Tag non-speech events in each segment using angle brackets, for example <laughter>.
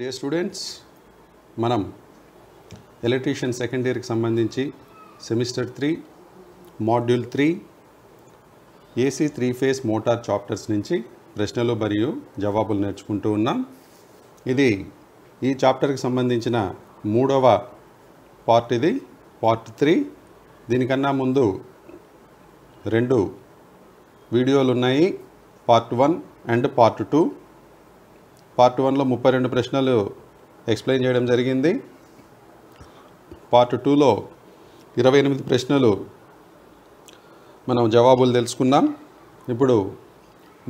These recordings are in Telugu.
డే స్టూడెంట్స్ మనం ఎలక్ట్రీషియన్ సెకండ్ ఇయర్కి సంబంధించి semester three module three AC three phase motor chapters నుంచి ప్రశ్నలు మరియు జవాబులు నేర్చుకుంటూ ఉన్నాం ఇది ఈ చాప్టర్కి సంబంధించిన మూడవ పార్ట్ ఇది పార్ట్ త్రీ దీనికన్నా ముందు రెండు వీడియోలు ఉన్నాయి part one and part two part వన్లో ముప్పై రెండు ప్రశ్నలు ఎక్స్ప్లెయిన్ చేయడం జరిగింది పార్ట్ టూలో ఇరవై ఎనిమిది ప్రశ్నలు మనం జవాబులు తెలుసుకున్నాం ఇప్పుడు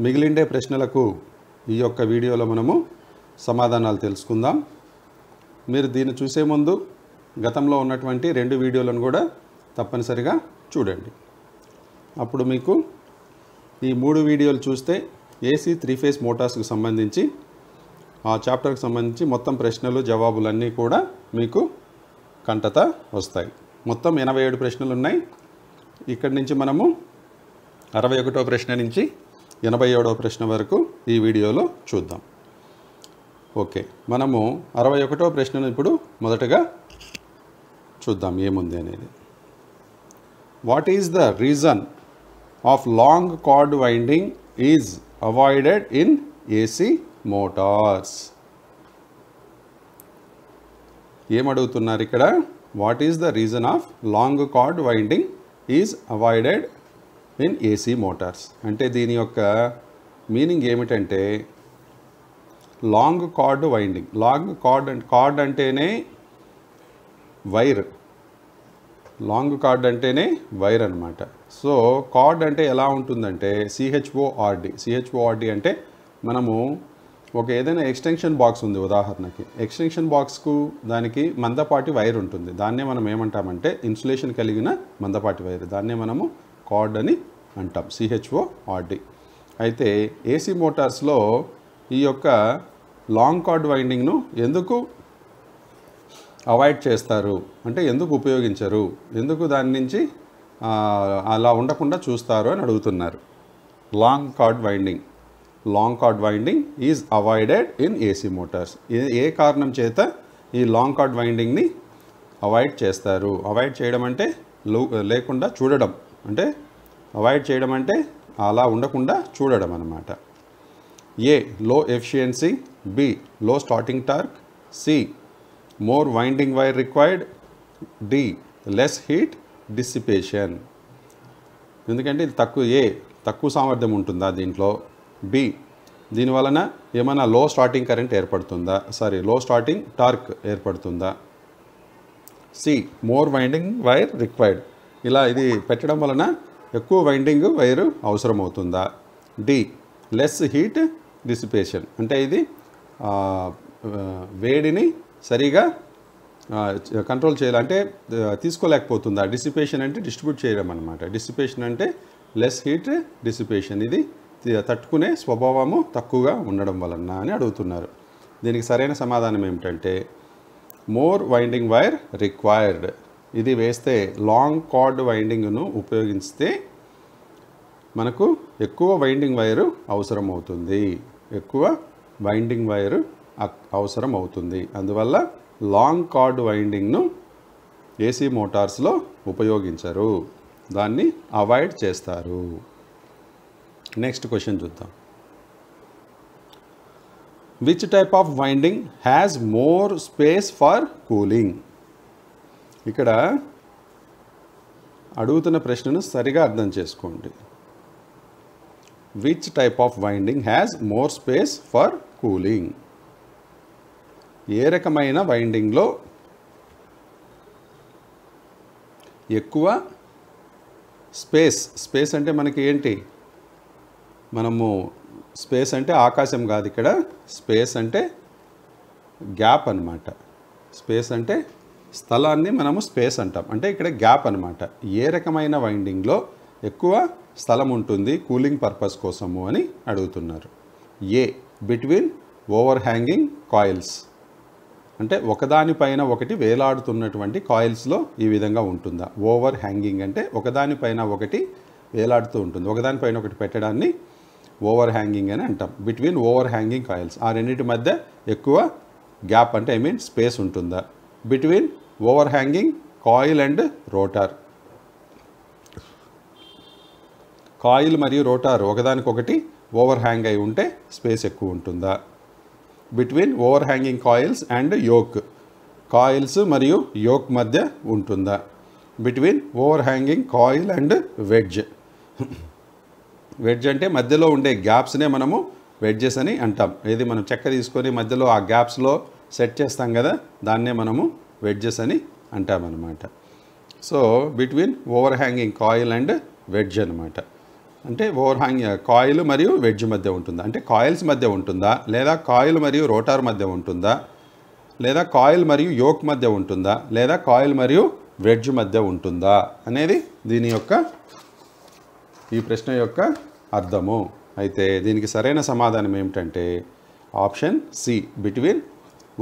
మిగిలిండే ప్రశ్నలకు ఈ యొక్క వీడియోలో మనము సమాధానాలు తెలుసుకుందాం మీరు దీన్ని చూసే ముందు గతంలో ఉన్నటువంటి రెండు వీడియోలను కూడా తప్పనిసరిగా చూడండి అప్పుడు మీకు ఈ మూడు వీడియోలు చూస్తే ఏసీ త్రీ ఫేస్ మోటార్స్కి సంబంధించి ఆ చాప్టర్కి సంబంధించి మొత్తం ప్రశ్నలు జవాబులన్నీ కూడా మీకు కంటత వస్తాయి మొత్తం ఎనభై ఏడు ప్రశ్నలు ఉన్నాయి ఇక్కడి నుంచి మనము అరవై ఒకటో ప్రశ్న నుంచి ఎనభై ఏడవ ప్రశ్న వరకు ఈ వీడియోలో చూద్దాం ఓకే మనము అరవై ఒకటో ప్రశ్నను ఇప్పుడు మొదటగా చూద్దాం ఏముంది అనేది what is the reason of long cord winding is avoided in AC motors ఏమడుగుతున్నారు ఇక్కడ what is the reason of long cord winding is avoided in AC motors అంటే దీని యొక్క మీనింగ్ ఏమిటంటే long cord winding long cord and cord అంటేనే వైర్ లాంగ్ కార్డ్ అంటేనే వైర్ అనమాట సో కార్డ్ అంటే ఎలా ఉంటుందంటే సిహెచ్ఓఆర్డి సిహెచ్ఓఆర్డి అంటే మనము ఒక ఏదైనా ఎక్స్టెన్షన్ బాక్స్ ఉంది ఉదాహరణకి ఎక్స్టెన్షన్ బాక్స్కు దానికి మందపాటి వైర్ ఉంటుంది దాన్నే మనం ఏమంటామంటే ఇన్సులేషన్ కలిగిన మందపాటి వైర్ దాన్నే మనము కార్డ్ అని అంటాం సిహెచ్ఓ ఆర్డి అయితే ఏసీ మోటార్స్లో ఈ యొక్క లాంగ్ కార్డ్ వైండింగ్ను ఎందుకు అవాయిడ్ చేస్తారు అంటే ఎందుకు ఉపయోగించరు ఎందుకు దాని నుంచి అలా ఉండకుండా చూస్తారు అని అడుగుతున్నారు long cord winding long cord winding is avoided in AC motors ఏ కారణం చేత ఈ లాంగ్ కార్డ్ వైండింగ్ని అవాయిడ్ చేస్తారు అవాయిడ్ చేయడం అంటే లేకుండా చూడడం అంటే అవాయిడ్ చేయడం అంటే అలా ఉండకుండా చూడడం అనమాట A low efficiency B low starting torque C more winding wire required D less heat dissipation ఎందుకంటే ఇది తక్కువ ఏ తక్కువ సామర్థ్యం ఉంటుందా దీంట్లో బి దీనివలన ఏమైనా లో స్టార్టింగ్ కరెంట్ ఏర్పడుతుందా సారీ లో స్టార్టింగ్ టార్క్ ఏర్పడుతుందా C more winding wire required ఇలా ఇది పెట్టడం వలన ఎక్కువ వైండింగ్ వైర్ అవసరం అవుతుందా డి లెస్ హీట్ డిసిపేషన్ అంటే ఇది వేడిని సరిగా కంట్రోల్ చేయాలంటే తీసుకోలేకపోతుందా డిసిపేషన్ అంటే డిస్ట్రిబ్యూట్ చేయడం అనమాట డిసిపేషన్ అంటే లెస్ హీట్ డిసిపేషన్ ఇది తట్టుకునే స్వభావము తక్కువగా ఉండడం వలన అని అడుగుతున్నారు దీనికి సరైన సమాధానం ఏమిటంటే మోర్ వైండింగ్ వైర్ రిక్వైర్డ్ ఇది వేస్తే లాంగ్ కార్డ్ వైండింగ్ను ఉపయోగిస్తే మనకు ఎక్కువ వైండింగ్ వైరు అవసరం అవుతుంది ఎక్కువ వైండింగ్ వైరు అవసరం అవుతుంది అందువల్ల లాంగ్ కార్డ్ వైండింగ్ను ఏసీ మోటార్స్లో ఉపయోగించరు దాన్ని అవాయిడ్ చేస్తారు నెక్స్ట్ క్వశ్చన్ చూద్దాం which type of winding has more space for cooling ఇక్కడ అడుగుతున్న ప్రశ్నను సరిగా అర్థం చేసుకోండి which type of winding has more space for cooling ఏ రకమైన వైండింగ్లో ఎక్కువ స్పేస్ స్పేస్ అంటే మనకి ఏంటి మనము స్పేస్ అంటే ఆకాశం కాదు ఇక్కడ స్పేస్ అంటే గ్యాప్ అనమాట స్పేస్ అంటే స్థలాన్ని మనము స్పేస్ అంటాం అంటే ఇక్కడ గ్యాప్ అనమాట ఏ రకమైన వైండింగ్లో ఎక్కువ స్థలం ఉంటుంది కూలింగ్ పర్పస్ కోసము అని అడుగుతున్నారు A between overhanging coils అంటే ఒకదానిపైన ఒకటి వేలాడుతున్నటువంటి కాయిల్స్లో ఈ విధంగా ఉంటుందా ఓవర్ హ్యాంగింగ్ అంటే ఒకదానిపైన ఒకటి వేలాడుతూ ఉంటుంది ఒకదానిపైన ఒకటి పెట్టడాన్ని ఓవర్ హ్యాంగింగ్ అని అంటాం బిట్వీన్ ఓవర్ హ్యాంగింగ్ కాయిల్స్ ఆ రెండింటి మధ్య ఎక్కువ గ్యాప్ అంటే ఐ మీన్ స్పేస్ ఉంటుందా between overhanging coil and rotor coil మరియు రోటార్ ఒకదానికొకటి ఓవర్ హ్యాంగ్ అయి ఉంటే స్పేస్ ఎక్కువ ఉంటుందా between overhanging coils and yoke coils మరియు యోక్ మధ్య ఉంటుందా between overhanging coil and wedge wedge అంటే మధ్యలో ఉండే గ్యాప్స్నే మనము వెడ్జెస్ అని అంటాం ఏది మనం చెక్క తీసుకొని మధ్యలో ఆ గ్యాప్స్లో సెట్ చేస్తాం కదా దాన్నే మనము వెడ్జెస్ అని అంటామన్నమాట so between overhanging coil and wedge అనమాట అంటే ఓవర్ హ్యాంగ్ కాయిల్ మరియు వెడ్జ్ మధ్య ఉంటుందా అంటే కాయిల్స్ మధ్య ఉంటుందా లేదా కాయిల్ మరియు రోటార్ మధ్య ఉంటుందా లేదా కాయిల్ మరియు యోక్ మధ్య ఉంటుందా లేదా కాయిల్ మరియు వెడ్జ్ మధ్య ఉంటుందా అనేది దీని యొక్క ఈ ప్రశ్న యొక్క అర్థము అయితే దీనికి సరైన సమాధానం ఏమిటంటే option C between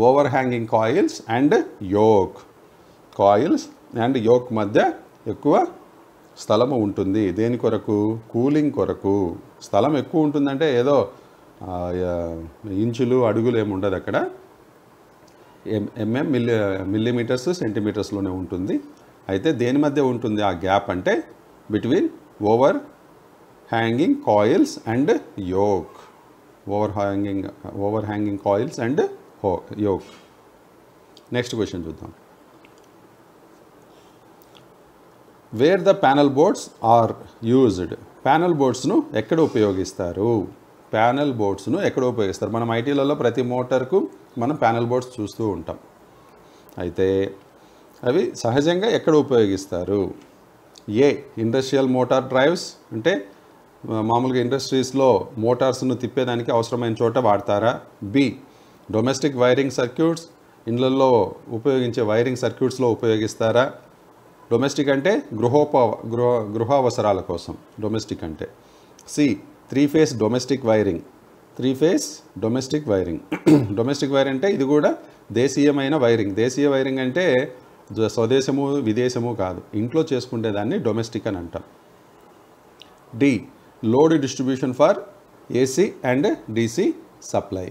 overhanging coils and yoke coils and yoke మధ్య ఎక్కువ స్థలము ఉంటుంది దేని కొరకు కూలింగ్ కొరకు స్థలం ఎక్కువ ఉంటుందంటే ఏదో ఇంచులు అడుగులు ఏమి ఉండదు అక్కడ ఎంఎం మిల్లీ మిల్లీమీటర్స్ సెంటీమీటర్స్లోనే ఉంటుంది అయితే దేని మధ్య ఉంటుంది ఆ గ్యాప్ అంటే between overhanging coils and yoke overhanging overhanging coils and yoke next question చూద్దాం where the panel boards are used panel బోర్డ్స్ను ఎక్కడ ఉపయోగిస్తారు ప్యానల్ బోర్డ్స్ను ఎక్కడ ఉపయోగిస్తారు మనం ఐటీలలో ప్రతి మోటార్కు మనం ప్యానల్ బోర్డ్స్ చూస్తూ ఉంటాం అయితే అవి సహజంగా ఎక్కడ ఉపయోగిస్తారు ఏ ఇండస్ట్రియల్ మోటార్ డ్రైవ్స్ అంటే మామూలుగా ఇండస్ట్రీస్లో మోటార్స్ను తిప్పేదానికి అవసరమైన చోట వాడతారా బి డొమెస్టిక్ వైరింగ్ సర్క్యూట్స్ ఇండ్లల్లో ఉపయోగించే వైరింగ్ సర్క్యూట్స్లో ఉపయోగిస్తారా డొమెస్టిక్ అంటే గృహోప గృహ గృహావసరాల కోసం డొమెస్టిక్ అంటే C three phase domestic wiring three phase domestic wiring <clears throat> domestic wiring అంటే ఇది కూడా దేశీయమైన వైరింగ్ దేశీయ వైరింగ్ అంటే స్వదేశము విదేశము కాదు ఇంట్లో దాన్ని డొమెస్టిక్ అని అంటాం D load distribution for AC and DC supply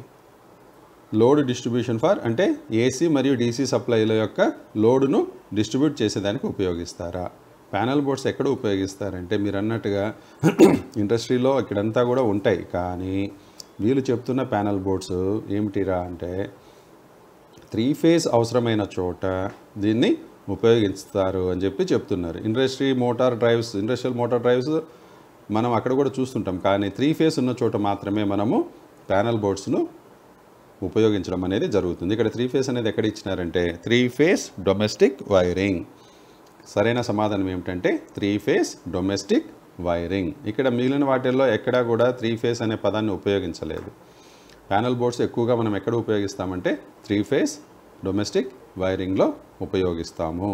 load distribution for అంటే ఏసీ మరియు డీసీ సప్లైల యొక్క లోడును డిస్ట్రిబ్యూట్ చేసేదానికి ఉపయోగిస్తారా ప్యానల్ బోర్డ్స్ ఎక్కడ ఉపయోగిస్తారంటే మీరు అన్నట్టుగా <clears throat> ఇండస్ట్రీలో ఇక్కడంతా కూడా ఉంటాయి కానీ వీళ్ళు చెప్తున్న ప్యానల్ బోర్డ్స్ ఏమిటిరా అంటే త్రీ ఫేజ్ అవసరమైన చోట దీన్ని ఉపయోగిస్తారు అని చెప్పి చెప్తున్నారు industry motor drives industrial motor drives మనం అక్కడ కూడా చూస్తుంటాం కానీ త్రీ ఫేస్ ఉన్న చోట మాత్రమే మనము ప్యానల్ బోర్డ్స్ను ఉపయోగించడం అనేది జరుగుతుంది ఇక్కడ త్రీ ఫేస్ అనేది ఎక్కడ ఇచ్చినారంటే త్రీ ఫేస్ డొమెస్టిక్ వైరింగ్ సరైన సమాధానం ఏమిటంటే త్రీ ఫేస్ డొమెస్టిక్ వైరింగ్ ఇక్కడ మిగిలిన వాటిల్లో ఎక్కడా కూడా త్రీ ఫేస్ అనే పదాన్ని ఉపయోగించలేదు ప్యానల్ బోర్డ్స్ ఎక్కువగా మనం ఎక్కడ ఉపయోగిస్తామంటే త్రీ ఫేస్ డొమెస్టిక్ వైరింగ్లో ఉపయోగిస్తాము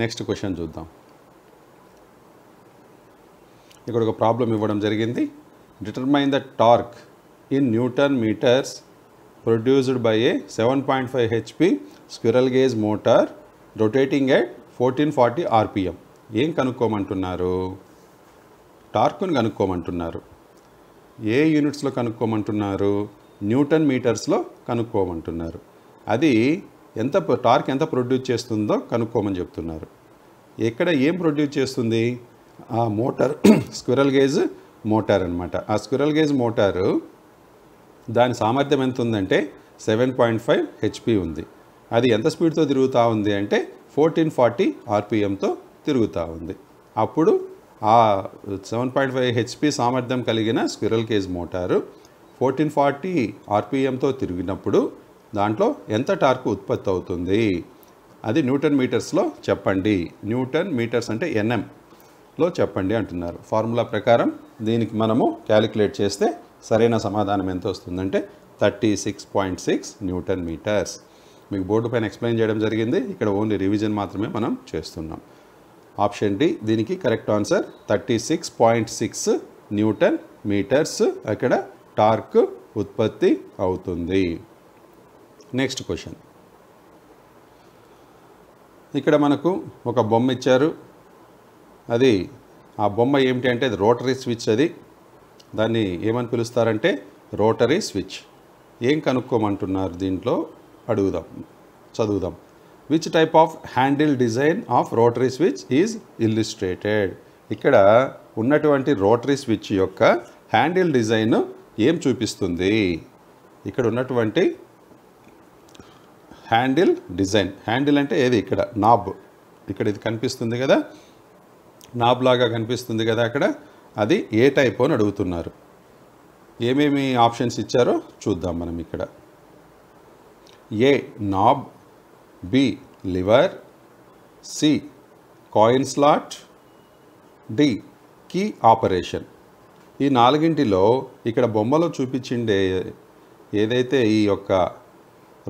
నెక్స్ట్ క్వశ్చన్ చూద్దాం ఇక్కడ ఒక ప్రాబ్లం ఇవ్వడం జరిగింది determine the torque in newton metres produced by a seven point five HP squirrel cage motor rotating at fourteen forty RPM ఏం కనుక్కోమంటున్నారు టార్క్ను కనుక్కోమంటున్నారు ఏ యూనిట్స్లో కనుక్కోమంటున్నారు న్యూటన్ మీటర్స్లో కనుక్కోమంటున్నారు అది ఎంత టార్క్ ఎంత ప్రొడ్యూస్ చేస్తుందో కనుక్కోమని చెప్తున్నారు ఎక్కడ ఏం ప్రొడ్యూస్ చేస్తుంది ఆ మోటార్ <clears throat> స్క్విరల్ గేజ్ మోటార్ అనమాట ఆ స్క్విరల్ గేజ్ మోటారు దాని సామర్థ్యం ఎంత ఉందంటే సెవెన్ పాయింట్ ఫైవ్ హెచ్పి ఉంది అది ఎంత స్పీడ్తో తిరుగుతూ ఉంది అంటే ఫోర్టీన్ ఫార్టీ ఆర్పిఎంతో తిరుగుతూ ఉంది అప్పుడు ఆ సెవెన్ పాయింట్ ఫైవ్ హెచ్పి సామర్థ్యం కలిగిన squirrel cage motor fourteen forty ఆర్పిఎంతో తిరిగినప్పుడు దాంట్లో ఎంత టార్క్ ఉత్పత్తి అవుతుంది అది న్యూటన్ మీటర్స్లో చెప్పండి న్యూటన్ మీటర్స్ అంటే ఎన్ఎం లో చెప్పండి అంటున్నారు ఫార్ములా ప్రకారం దీనికి మనము క్యాలిక్యులేట్ చేస్తే సరైన సమాధానం ఎంత వస్తుందంటే thirty six point six newton metres మీకు బోర్డు పైన ఎక్స్ప్లెయిన్ చేయడం జరిగింది ఇక్కడ ఓన్లీ రివిజన్ మాత్రమే మనం చేస్తున్నాం ఆప్షన్ డి దీనికి correct answer thirty six point six newton metres అక్కడ టార్క్ ఉత్పత్తి అవుతుంది నెక్స్ట్ క్వశ్చన్ ఇక్కడ మనకు ఒక బొమ్మ ఇచ్చారు అది ఆ బొమ్మ ఏమిటి అంటే అది రోటరీ స్విచ్ అది దాన్ని ఏమని పిలుస్తారంటే రోటరీ స్విచ్ ఏం కనుక్కోమంటున్నారు దీంట్లో అడుగుదాం చదువుదాం which type of handle design of rotary switch is illustrated ఇక్కడ ఉన్నటువంటి రోటరీ స్విచ్ యొక్క హ్యాండిల్ డిజైన్ ఏం చూపిస్తుంది ఇక్కడ ఉన్నటువంటి హ్యాండిల్ డిజైన్ హ్యాండిల్ అంటే ఏది ఇక్కడ నాబ్ ఇక్కడ ఇది కనిపిస్తుంది కదా నాబ్ లాగా కనిపిస్తుంది కదా అక్కడ అది ఏ టైప్ అని అడుగుతున్నారు ఏమేమి ఆప్షన్స్ ఇచ్చారో చూద్దాం మనం ఇక్కడ A knob B lever C coin slot D key operation ఈ నాలుగింటిలో ఇక్కడ బొమ్మలో చూపించిండే ఏదైతే ఈ యొక్క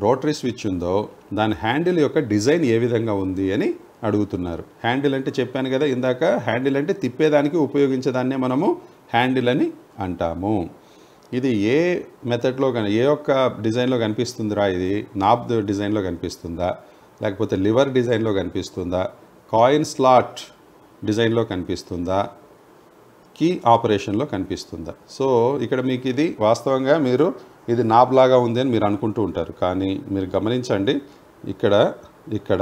రోటరీ స్విచ్ ఉందో దాని హ్యాండిల్ యొక్క డిజైన్ ఏ విధంగా ఉంది అని అడుగుతున్నారు హ్యాండిల్ అంటే చెప్పాను కదా ఇందాక హ్యాండిల్ అంటే తిప్పేదానికి ఉపయోగించేదాన్నే మనము హ్యాండిల్ అని అంటాము ఇది ఏ మెథడ్లో కానీ ఏ ఒక్క డిజైన్లో కనిపిస్తుందిరా ఇది నాబ్ డిజైన్లో కనిపిస్తుందా లేకపోతే లివర్ డిజైన్లో కనిపిస్తుందా కాయిన్ స్లాట్ డిజైన్లో కనిపిస్తుందా కీ ఆపరేషన్లో కనిపిస్తుందా సో ఇక్కడ మీకు ఇది వాస్తవంగా మీరు ఇది నాబ్లాగా ఉంది అని మీరు అనుకుంటూ ఉంటారు కానీ మీరు గమనించండి ఇక్కడ ఇక్కడ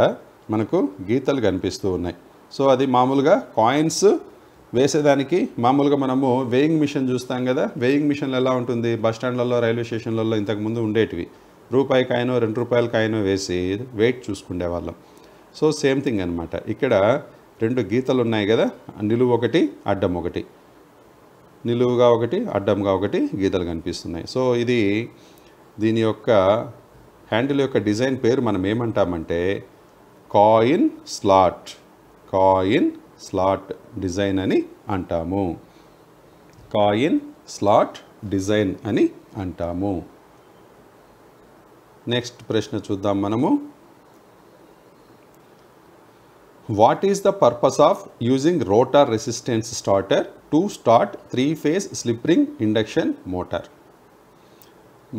మనకు గీతలు కనిపిస్తూ ఉన్నాయి సో అది మామూలుగా కాయిన్స్ వేసేదానికి మామూలుగా మనము వేయింగ్ మిషన్ చూస్తాం కదా వేయింగ్ మిషన్లు ఎలా ఉంటుంది బస్ స్టాండ్లలో రైల్వే స్టేషన్లలో ఇంతకుముందు ఉండేటివి రూపాయి కాయనో రెండు రూపాయల కాయనో వేసి వెయిట్ చూసుకునేవాళ్ళం సో సేమ్ థింగ్ అనమాట ఇక్కడ రెండు గీతలు ఉన్నాయి కదా నిలువు ఒకటి అడ్డం ఒకటి నిలువుగా ఒకటి అడ్డంగా ఒకటి గీతలు కనిపిస్తున్నాయి సో ఇది దీని యొక్క హ్యాండిల్ యొక్క డిజైన్ పేరు మనం ఏమంటామంటే coin slot coin slot design అని అంటాము కాయిన్ స్లాట్ డిజైన్ అని అంటాము నెక్స్ట్ ప్రశ్న చూద్దాం మనము what is the purpose of using rotor resistance starter to start three phase slip ring induction motor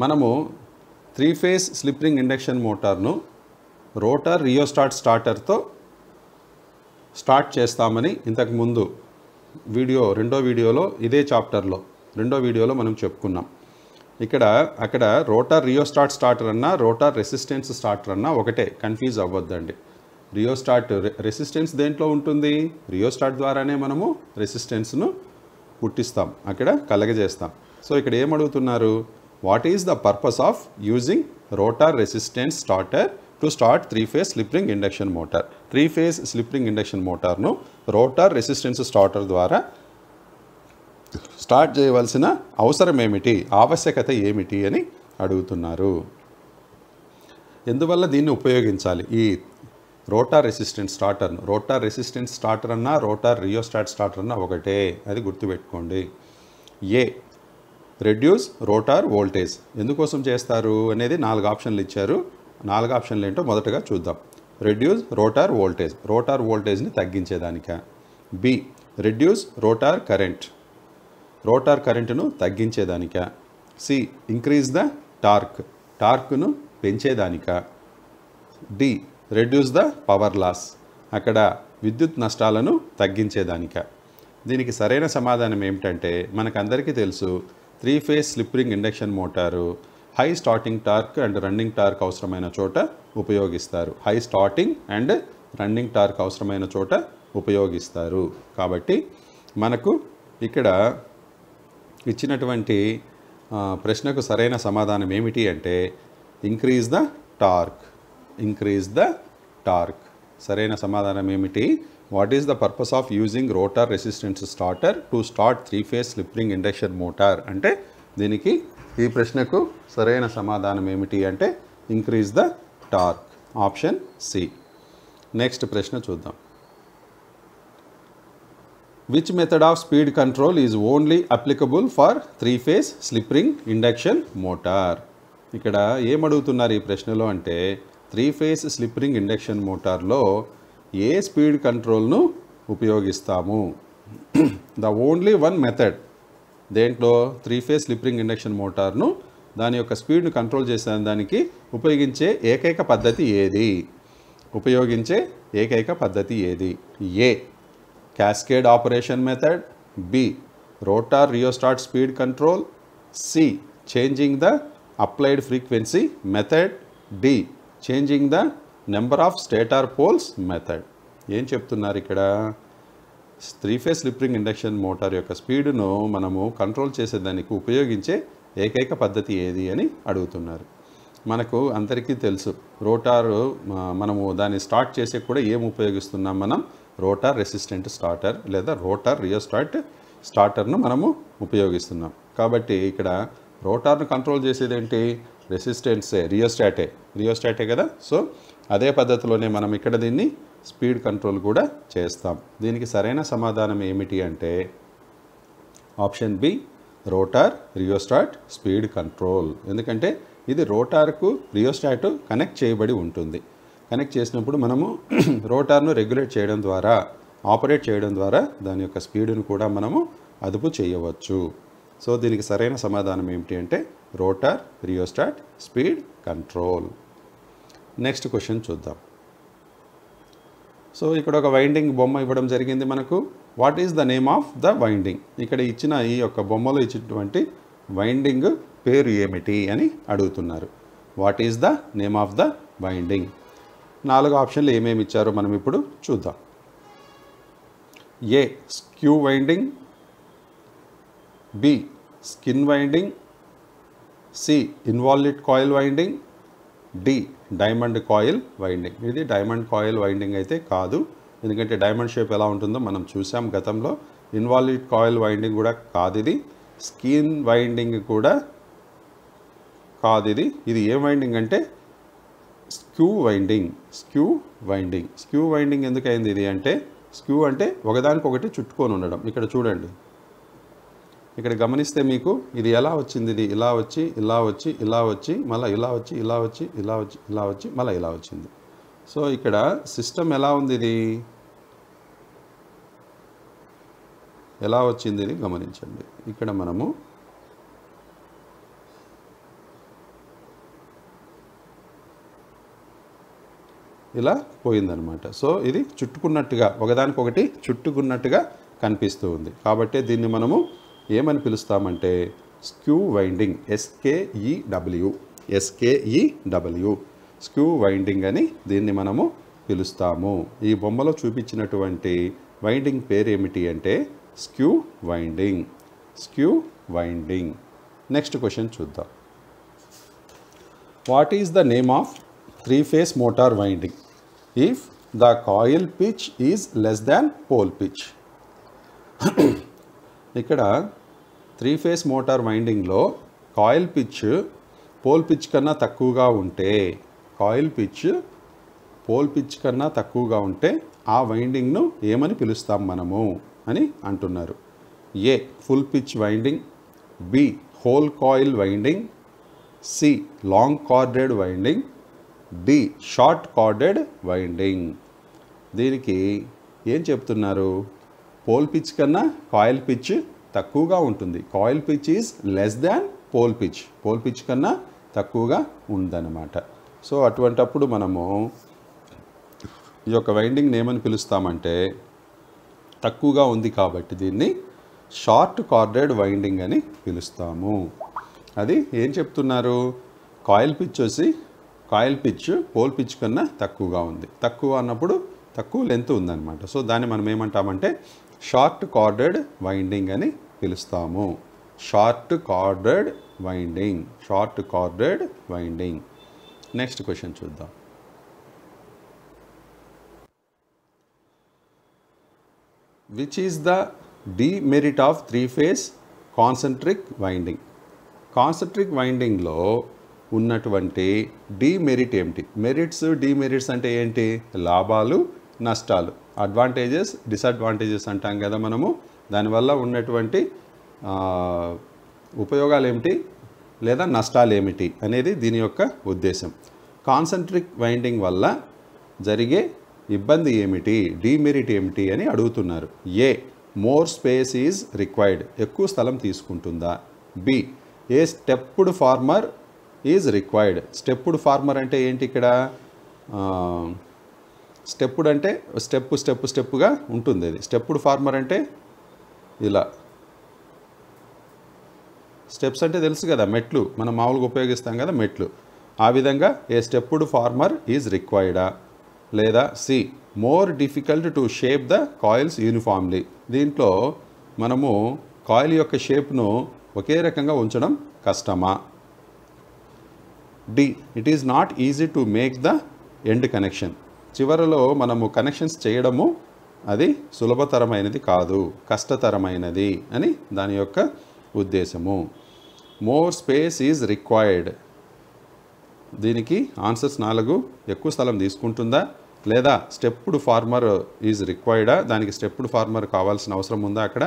మనము త్రీ ఫేజ్ స్లిప్రింగ్ ఇండక్షన్ మోటార్ను రోటర్ రియోస్టార్ట్ స్టార్టర్తో స్టార్ట్ చేస్తామని ఇంతకుముందు వీడియో రెండో వీడియోలో ఇదే చాప్టర్లో రెండో వీడియోలో మనం చెప్పుకున్నాం ఇక్కడ అక్కడ రోటర్ రియోస్టార్ట్ స్టార్టర్ అన్నా రోటర్ రెసిస్టెన్స్ స్టార్టర్ అన్నా ఒకటే కన్ఫ్యూజ్ అవ్వద్దండి రియోస్టార్ట్ రెసిస్టెన్స్ దేంట్లో ఉంటుంది రియోస్టార్ట్ ద్వారానే మనము రెసిస్టెన్స్ను పుట్టిస్తాం అక్కడ కలగజేస్తాం సో ఇక్కడ ఏమడుగుతున్నారు what is the purpose of using rotor resistance starter to start three phase slip ring induction motor three phase slip ring induction మోటార్ను రోటార్ రెసిస్టెన్స్ స్టార్టర్ ద్వారా స్టార్ట్ చేయవలసిన అవసరం ఏమిటి ఆవశ్యకత ఏమిటి అని అడుగుతున్నారు ఎందువల్ల దీన్ని ఉపయోగించాలి ఈ రోటార్ రెసిస్టెంట్ స్టార్టర్ను రోటార్ రెసిస్టెంట్ స్టార్టర్ అన్న రోటార్ రియోస్టాట్ స్టార్టర్ అన్న ఒకటే అది గుర్తుపెట్టుకోండి ఏ రెడ్యూస్ రోటార్ వోల్టేజ్ ఎందుకోసం చేస్తారు అనేది నాలుగు ఆప్షన్లు ఇచ్చారు నాలుగు ఆప్షన్లు ఏంటో మొదటగా చూద్దాం రెడ్యూస్ రోటార్ వోల్టేజ్ రోటార్ వోల్టేజ్ని తగ్గించేదానిక B reduce rotor current rotor కరెంటును తగ్గించేదానిక సి ఇంక్రీజ్ ద టార్క్ టార్క్ను పెంచేదానిక D reduce the power loss అక్కడ విద్యుత్ నష్టాలను తగ్గించేదానిక దీనికి సరైన సమాధానం ఏమిటంటే మనకందరికీ తెలుసు three phase slip ring induction motor high starting torque and running torque అవసరమైన చోట ఉపయోగిస్తారు high starting and running torque అవసరమైన చోట ఉపయోగిస్తారు కాబట్టి మనకు ఇక్కడ ఇచ్చినటువంటి ప్రశ్నకు సరైన సమాధానం ఏమిటి అంటే increase the torque increase the torque సరైన సమాధానం ఏమిటి what is the purpose of using rotor resistance starter to start three phase slip ring induction motor అంటే దీనికి ఈ ప్రశ్నకు సరైన సమాధానం ఏమిటి అంటే increase the torque option C next ప్రశ్న చూద్దాం which method of speed control is only applicable for three phase slip ring induction motor ఇక్కడ ఏమడుగుతున్నారు ఈ ప్రశ్నలో అంటే త్రీ ఫేజ్ స్లిప్రింగ్ ఇండక్షన్ మోటార్లో ఏ స్పీడ్ కంట్రోల్ను ఉపయోగిస్తాము ద ఓన్లీ వన్ మెథడ్ దేంట్లో త్రీ ఫేజ్ స్లిప్రింగ్ ఇండక్షన్ మోటార్ను దాని యొక్క స్పీడ్ను కంట్రోల్ చేసే దానికి ఉపయోగించే ఏకైక పద్ధతి ఏది ఉపయోగించే ఏకైక పద్ధతి ఏది A cascade operation method B rotor rheostat speed control C changing the applied frequency method D changing the number of stator poles method ఏం చెప్తున్నారు ఇక్కడ three phase slip ring induction motor యొక్క స్పీడును మనము కంట్రోల్ చేసేదానికి ఉపయోగించే ఏకైక పద్ధతి ఏది అని అడుగుతున్నారు మనకు అందరికీ తెలుసు రోటారు మనము దాన్ని స్టార్ట్ చేసే కూడా ఏం ఉపయోగిస్తున్నాం మనం రోటార్ రెసిస్టెంట్ స్టార్టర్ లేదా రోటార్ రియోస్టార్ట్ స్టార్టర్ను మనము ఉపయోగిస్తున్నాం కాబట్టి ఇక్కడ రోటార్ను కంట్రోల్ చేసేది ఏంటి రెసిస్టెన్సే రియోస్టాటే రియోస్టాటే కదా సో అదే పద్ధతిలోనే మనం ఇక్కడ దీన్ని స్పీడ్ కంట్రోల్ కూడా చేస్తాం దీనికి సరైన సమాధానం ఏమిటి అంటే option B rotor rheostat speed control ఎందుకంటే ఇది రోటార్కు రియోస్టాట్ కనెక్ట్ చేయబడి ఉంటుంది కనెక్ట్ చేసినప్పుడు మనము <clears throat> రోటార్ను రెగ్యులేట్ చేయడం ద్వారా ఆపరేట్ చేయడం ద్వారా దాని యొక్క స్పీడ్ను కూడా మనము అదుపు చేయవచ్చు సో దీనికి సరైన సమాధానం ఏమిటి అంటే rotor rheostat speed control next question చూద్దాం సో ఇక్కడ ఒక వైండింగ్ బొమ్మ ఇవ్వడం జరిగింది మనకు what is the name of the winding ఇక్కడ ఇచ్చిన ఈ యొక్క బొమ్మలో ఇచ్చినటువంటి వైండింగ్ పేరు ఏమిటి అని అడుగుతున్నారు what is the name of the winding నాలుగు ఆప్షన్లు ఏమేమి ఇచ్చారో మనం ఇప్పుడు చూద్దాం A skew winding B skin winding C involute coil winding D diamond coil winding ఇది డైమండ్ కాయిల్ వైండింగ్ అయితే కాదు ఎందుకంటే డైమండ్ షేప్ ఎలా ఉంటుందో మనం చూసాం గతంలో ఇన్వాల్వ్డ్ కాయిల్ వైండింగ్ కూడా కాదు ఇది స్కిన్ వైండింగ్ కూడా కాదు ఇది ఇది ఏ వైండింగ్ అంటే skew winding skew winding skew winding ఎందుకైంది ఇది అంటే స్క్యూ అంటే ఒకదానికొకటి చుట్టుకొని ఉండడం ఇక్కడ చూడండి ఇక్కడ గమనిస్తే మీకు ఇది ఎలా వచ్చింది ఇది ఇలా వచ్చి ఇలా వచ్చి ఇలా వచ్చి మళ్ళీ ఇలా వచ్చి ఇలా వచ్చి ఇలా వచ్చి ఇలా వచ్చి మళ్ళీ ఇలా వచ్చింది సో ఇక్కడ సిస్టమ్ ఎలా ఉంది ఇది ఎలా వచ్చింది ఇది గమనించండి ఇక్కడ మనము ఇలా పోయిందనమాట సో ఇది చుట్టుకున్నట్టుగా ఒకదానికొకటి చుట్టుకున్నట్టుగా కనిపిస్తూ ఉంది కాబట్టి దీన్ని మనము ఏమని పిలుస్తామంటే skew winding S K E W S K E W e e skew winding అని దీన్ని మనము పిలుస్తాము ఈ బొమ్మలో చూపించినటువంటి వైండింగ్ పేరు ఏమిటి అంటే skew winding skew winding next question చూద్దాం what is the name of three phase motor winding if the coil pitch is less than pole pitch ఇక్కడ త్రీ ఫేస్ మోటార్ వైండింగ్లో కాయిల్ పిచ్ పోల్ పిచ్ కన్నా తక్కువగా ఉంటే కాయిల్ పిచ్ పోల్ పిచ్ కన్నా తక్కువగా ఉంటే ఆ వైండింగ్ను ఏమని పిలుస్తాం మనము అని అంటున్నారు A full pitch winding B whole coil winding C long chorded winding D short chorded winding దీనికి ఏం చెప్తున్నారు పోల్ పిచ్ కన్నా కాయిల్ పిచ్ తక్కువగా ఉంటుంది coil pitch is less than pole pitch pole pitch కన్నా తక్కువగా ఉందన్నమాట సో అటువంటప్పుడు మనము ఈ యొక్క వైండింగ్ని ఏమని పిలుస్తామంటే తక్కువగా ఉంది కాబట్టి దీన్ని షార్ట్ కార్డెడ్ వైండింగ్ అని పిలుస్తాము అది ఏం చెప్తున్నారు కాయిల్ పిచ్ వచ్చి కాయిల్ పిచ్ పోల్ పిచ్ కన్నా తక్కువగా ఉంది తక్కువ అన్నప్పుడు తక్కువ లెంత్ ఉందన్నమాట సో దాన్ని మనం ఏమంటామంటే షార్ట్ కార్డెడ్ వైండింగ్ అని పిలుస్తాము short chorded winding short chorded winding next question చూద్దాం which is the demerit of three phase concentric winding concentric వైండింగ్లో ఉన్నటువంటి డిమెరిట్ ఏమిటి మెరిట్స్ డిమెరిట్స్ అంటే ఏంటి లాభాలు నష్టాలు అడ్వాంటేజెస్ డిసడ్వాంటేజెస్ అంటాం కదా మనము దానివల్ల ఉన్నటువంటి ఉపయోగాలు ఏమిటి లేదా నష్టాలు ఏమిటి అనేది దీని యొక్క ఉద్దేశం కాన్సన్ట్రిక్ వైండింగ్ వల్ల జరిగే ఇబ్బంది ఏమిటి డీమెరిట్ ఏమిటి అని అడుగుతున్నారు A more space is required ఎక్కువ స్థలం తీసుకుంటుందా B a stepped former is required stepped former అంటే ఏంటి ఇక్కడ స్టెప్డ్ అంటే స్టెప్ స్టెప్ స్టెప్గా ఉంటుంది అది స్టెప్డ్ ఫార్మర్ అంటే ఇలా స్టెప్స్ అంటే తెలుసు కదా మెట్లు మనం మామూలుగా ఉపయోగిస్తాం కదా మెట్లు ఆ విధంగా ఏ స్టెప్పుడ్ ఫార్మర్ ఈజ్ రిక్వైర్డా లేదా C more difficult to shape the coils uniformly దీంట్లో మనము కాయిల్ యొక్క షేప్ను ఒకే రకంగా ఉంచడం కష్టమా D it is not easy to make the end connection చివరిలో మనము కనెక్షన్స్ చేయడము అది సులభతరమైనది కాదు కష్టతరమైనది అని దాని యొక్క ఉద్దేశము మోర్ స్పేస్ ఈజ్ రిక్వైర్డ్ దీనికి ఆన్సర్స్ నాలుగు ఎక్కువ స్థలం తీసుకుంటుందా లేదా స్టెప్డ్ ఫార్మర్ ఈజ్ రిక్వైర్డా దానికి స్టెప్డ్ ఫార్మర్ కావాల్సిన అవసరం ఉందా అక్కడ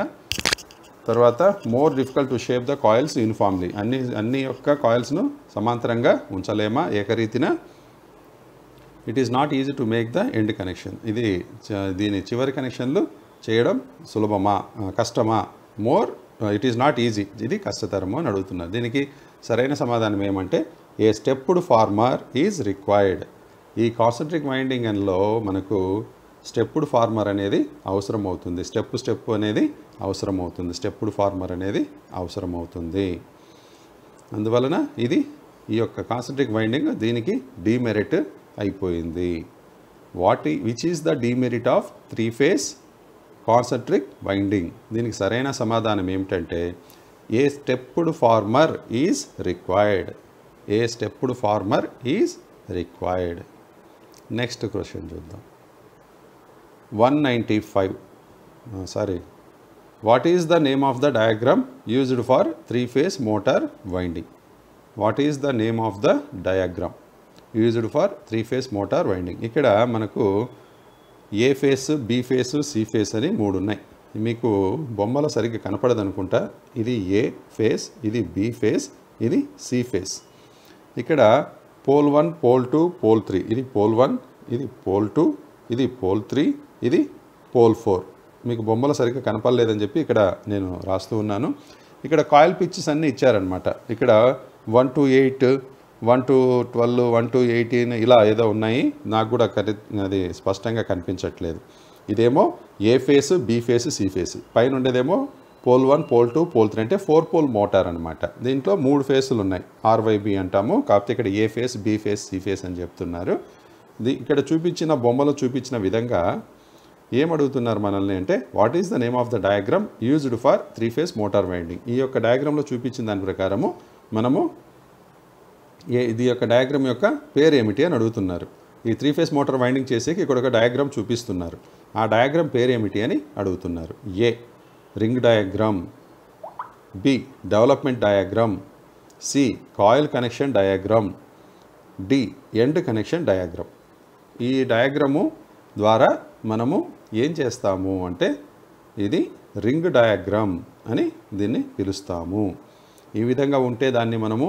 తర్వాత more difficult to shape the coils uniformly అన్ని అన్ని యొక్క కాయిల్స్ను సమాంతరంగా ఉంచలేమా ఏకరీతిన it is not easy to make the end connection ఇది దీని చివరి కనెక్షన్లు చేయడం సులభమా కష్టమా more it is not easy ఇది కష్టతరము అని అడుగుతున్నారు దీనికి సరైన సమాధానం ఏమంటే A stepped former is required ఈ కాన్సన్ట్రిక్ మైండింగ్ అన్లో మనకు స్టెప్డ్ ఫార్మర్ అనేది అవసరం అవుతుంది స్టెప్ స్టెప్ అనేది అవసరం అవుతుంది స్టెప్డ్ ఫార్మర్ అనేది అవసరం అవుతుంది అందువలన ఇది ఈ యొక్క కాన్సన్ట్రిక్ మైండింగ్ దీనికి డీమెరిట్ అయిపోయింది what which is the demerit of three phase concentric winding దీనికి సరైన సమాధానం ఏమిటంటే A stepped former is required A stepped former is required next question చూద్దాం one ninety five sorry what is the name of the diagram used for three phase motor winding what is the name of the diagram used for three phase motor winding ఇక్కడ మనకు A phase B phase C phase అని మూడు ఉన్నాయి మీకు బొమ్మలో సరిగ్గా కనపడదు అనుకుంటా ఇది ఏ ఫేస్ ఇది బి ఫేస్ ఇది సి ఫేస్ ఇక్కడ pole one pole two pole three ఇది పోల్ వన్ ఇది పోల్ టూ ఇది పోల్ త్రీ ఇది పోల్ ఫోర్ మీకు బొమ్మలు సరిగ్గా కనపడలేదని చెప్పి ఇక్కడ నేను రాస్తూ ఉన్నాను ఇక్కడ కాయిల్ పిచ్చెస్ అన్నీ ఇచ్చారనమాట ఇక్కడ one two eight one two twelve one two eighteen ఇలా ఏదో ఉన్నాయి నాకు కూడా కరి అది స్పష్టంగా కనిపించట్లేదు ఇదేమో A phase B phase C phase పైన ఉండేదేమో pole one pole two pole three అంటే ఫోర్ పోల్ మోటార్ అనమాట దీంట్లో మూడు ఫేసులు ఉన్నాయి ఆర్వైబి అంటాము కాకపోతే ఇక్కడ A phase B phase C phase అని చెప్తున్నారు ఇక్కడ చూపించిన బొమ్మలో చూపించిన విధంగా ఏమడుగుతున్నారు మనల్ని అంటే what is the name of the diagram used for three phase motor winding ఈ యొక్క డయాగ్రామ్లో చూపించిన దాని ప్రకారము మనము ఏ ఇది యొక్క డయాగ్రామ్ యొక్క పేరు ఏమిటి అని అడుగుతున్నారు ఈ త్రీ ఫేస్ మోటార్ వైండింగ్ చేసేకి ఇక్కడ ఒక డయాగ్రామ్ చూపిస్తున్నారు ఆ డయాగ్రామ్ పేరు ఏమిటి అని అడుగుతున్నారు A ring diagram B development diagram C coil connection diagram D end connection diagram ఈ డయాగ్రాము ద్వారా మనము ఏం చేస్తాము అంటే ఇది రింగ్ డయాగ్రామ్ అని దీన్ని పిలుస్తాము ఈ విధంగా ఉంటే దాన్ని మనము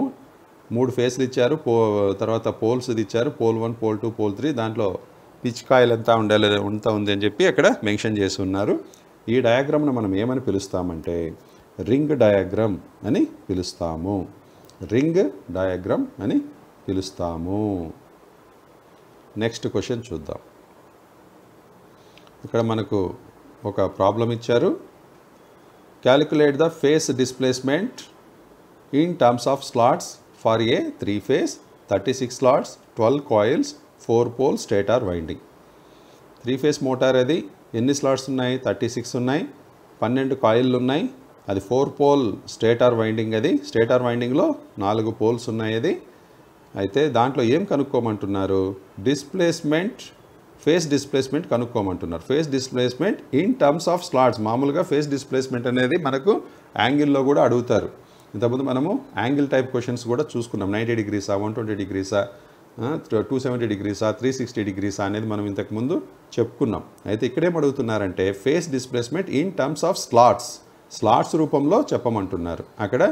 మూడు ఫేస్లు ఇచ్చారు పో తర్వాత పోల్స్ ఇచ్చారు pole one pole two pole three దాంట్లో పిచ్చికాయలు ఎంత ఉండాలి ఉంటా ఉంది అని చెప్పి అక్కడ మెన్షన్ చేసి ఉన్నారు ఈ డయాగ్రామ్ను మనం ఏమని పిలుస్తామంటే రింగ్ డయాగ్రామ్ అని పిలుస్తాము రింగ్ డయాగ్రామ్ అని పిలుస్తాము నెక్స్ట్ క్వశ్చన్ చూద్దాం ఇక్కడ మనకు ఒక ప్రాబ్లం ఇచ్చారు calculate the phase displacement in terms of slots A three 3 thirty six slots twelve coils four pole stator winding three phase motor అది ఎన్ని స్లాట్స్ ఉన్నాయి థర్టీ సిక్స్ ఉన్నాయి పన్నెండు కాయిల్లు ఉన్నాయి అది ఫోర్ పోల్ స్టేటార్ వైండింగ్ అది స్టేటార్ వైండింగ్లో నాలుగు పోల్స్ ఉన్నాయి అది అయితే దాంట్లో ఏం కనుక్కోమంటున్నారు డిస్ప్లేస్మెంట్ ఫేస్ డిస్ప్లేస్మెంట్ కనుక్కోమంటున్నారు phase displacement in terms of slots మామూలుగా ఫేస్ డిస్ప్లేస్మెంట్ అనేది మనకు యాంగిల్లో కూడా అడుగుతారు ఇంతకుముందు మనము యాంగిల్ టైప్ క్వశ్చన్స్ కూడా చూసుకున్నాం నైంటీ డిగ్రీసా వన్ ట్వంటీ డిగ్రీసా టూ సెవెంటీ డిగ్రీసా త్రీ సిక్స్టీ డిగ్రీసా అనేది మనం ఇంతకుముందు చెప్పుకున్నాం అయితే ఇక్కడేం అడుగుతున్నారంటే phase displacement in terms of slots slots రూపంలో చెప్పమంటున్నారు అక్కడ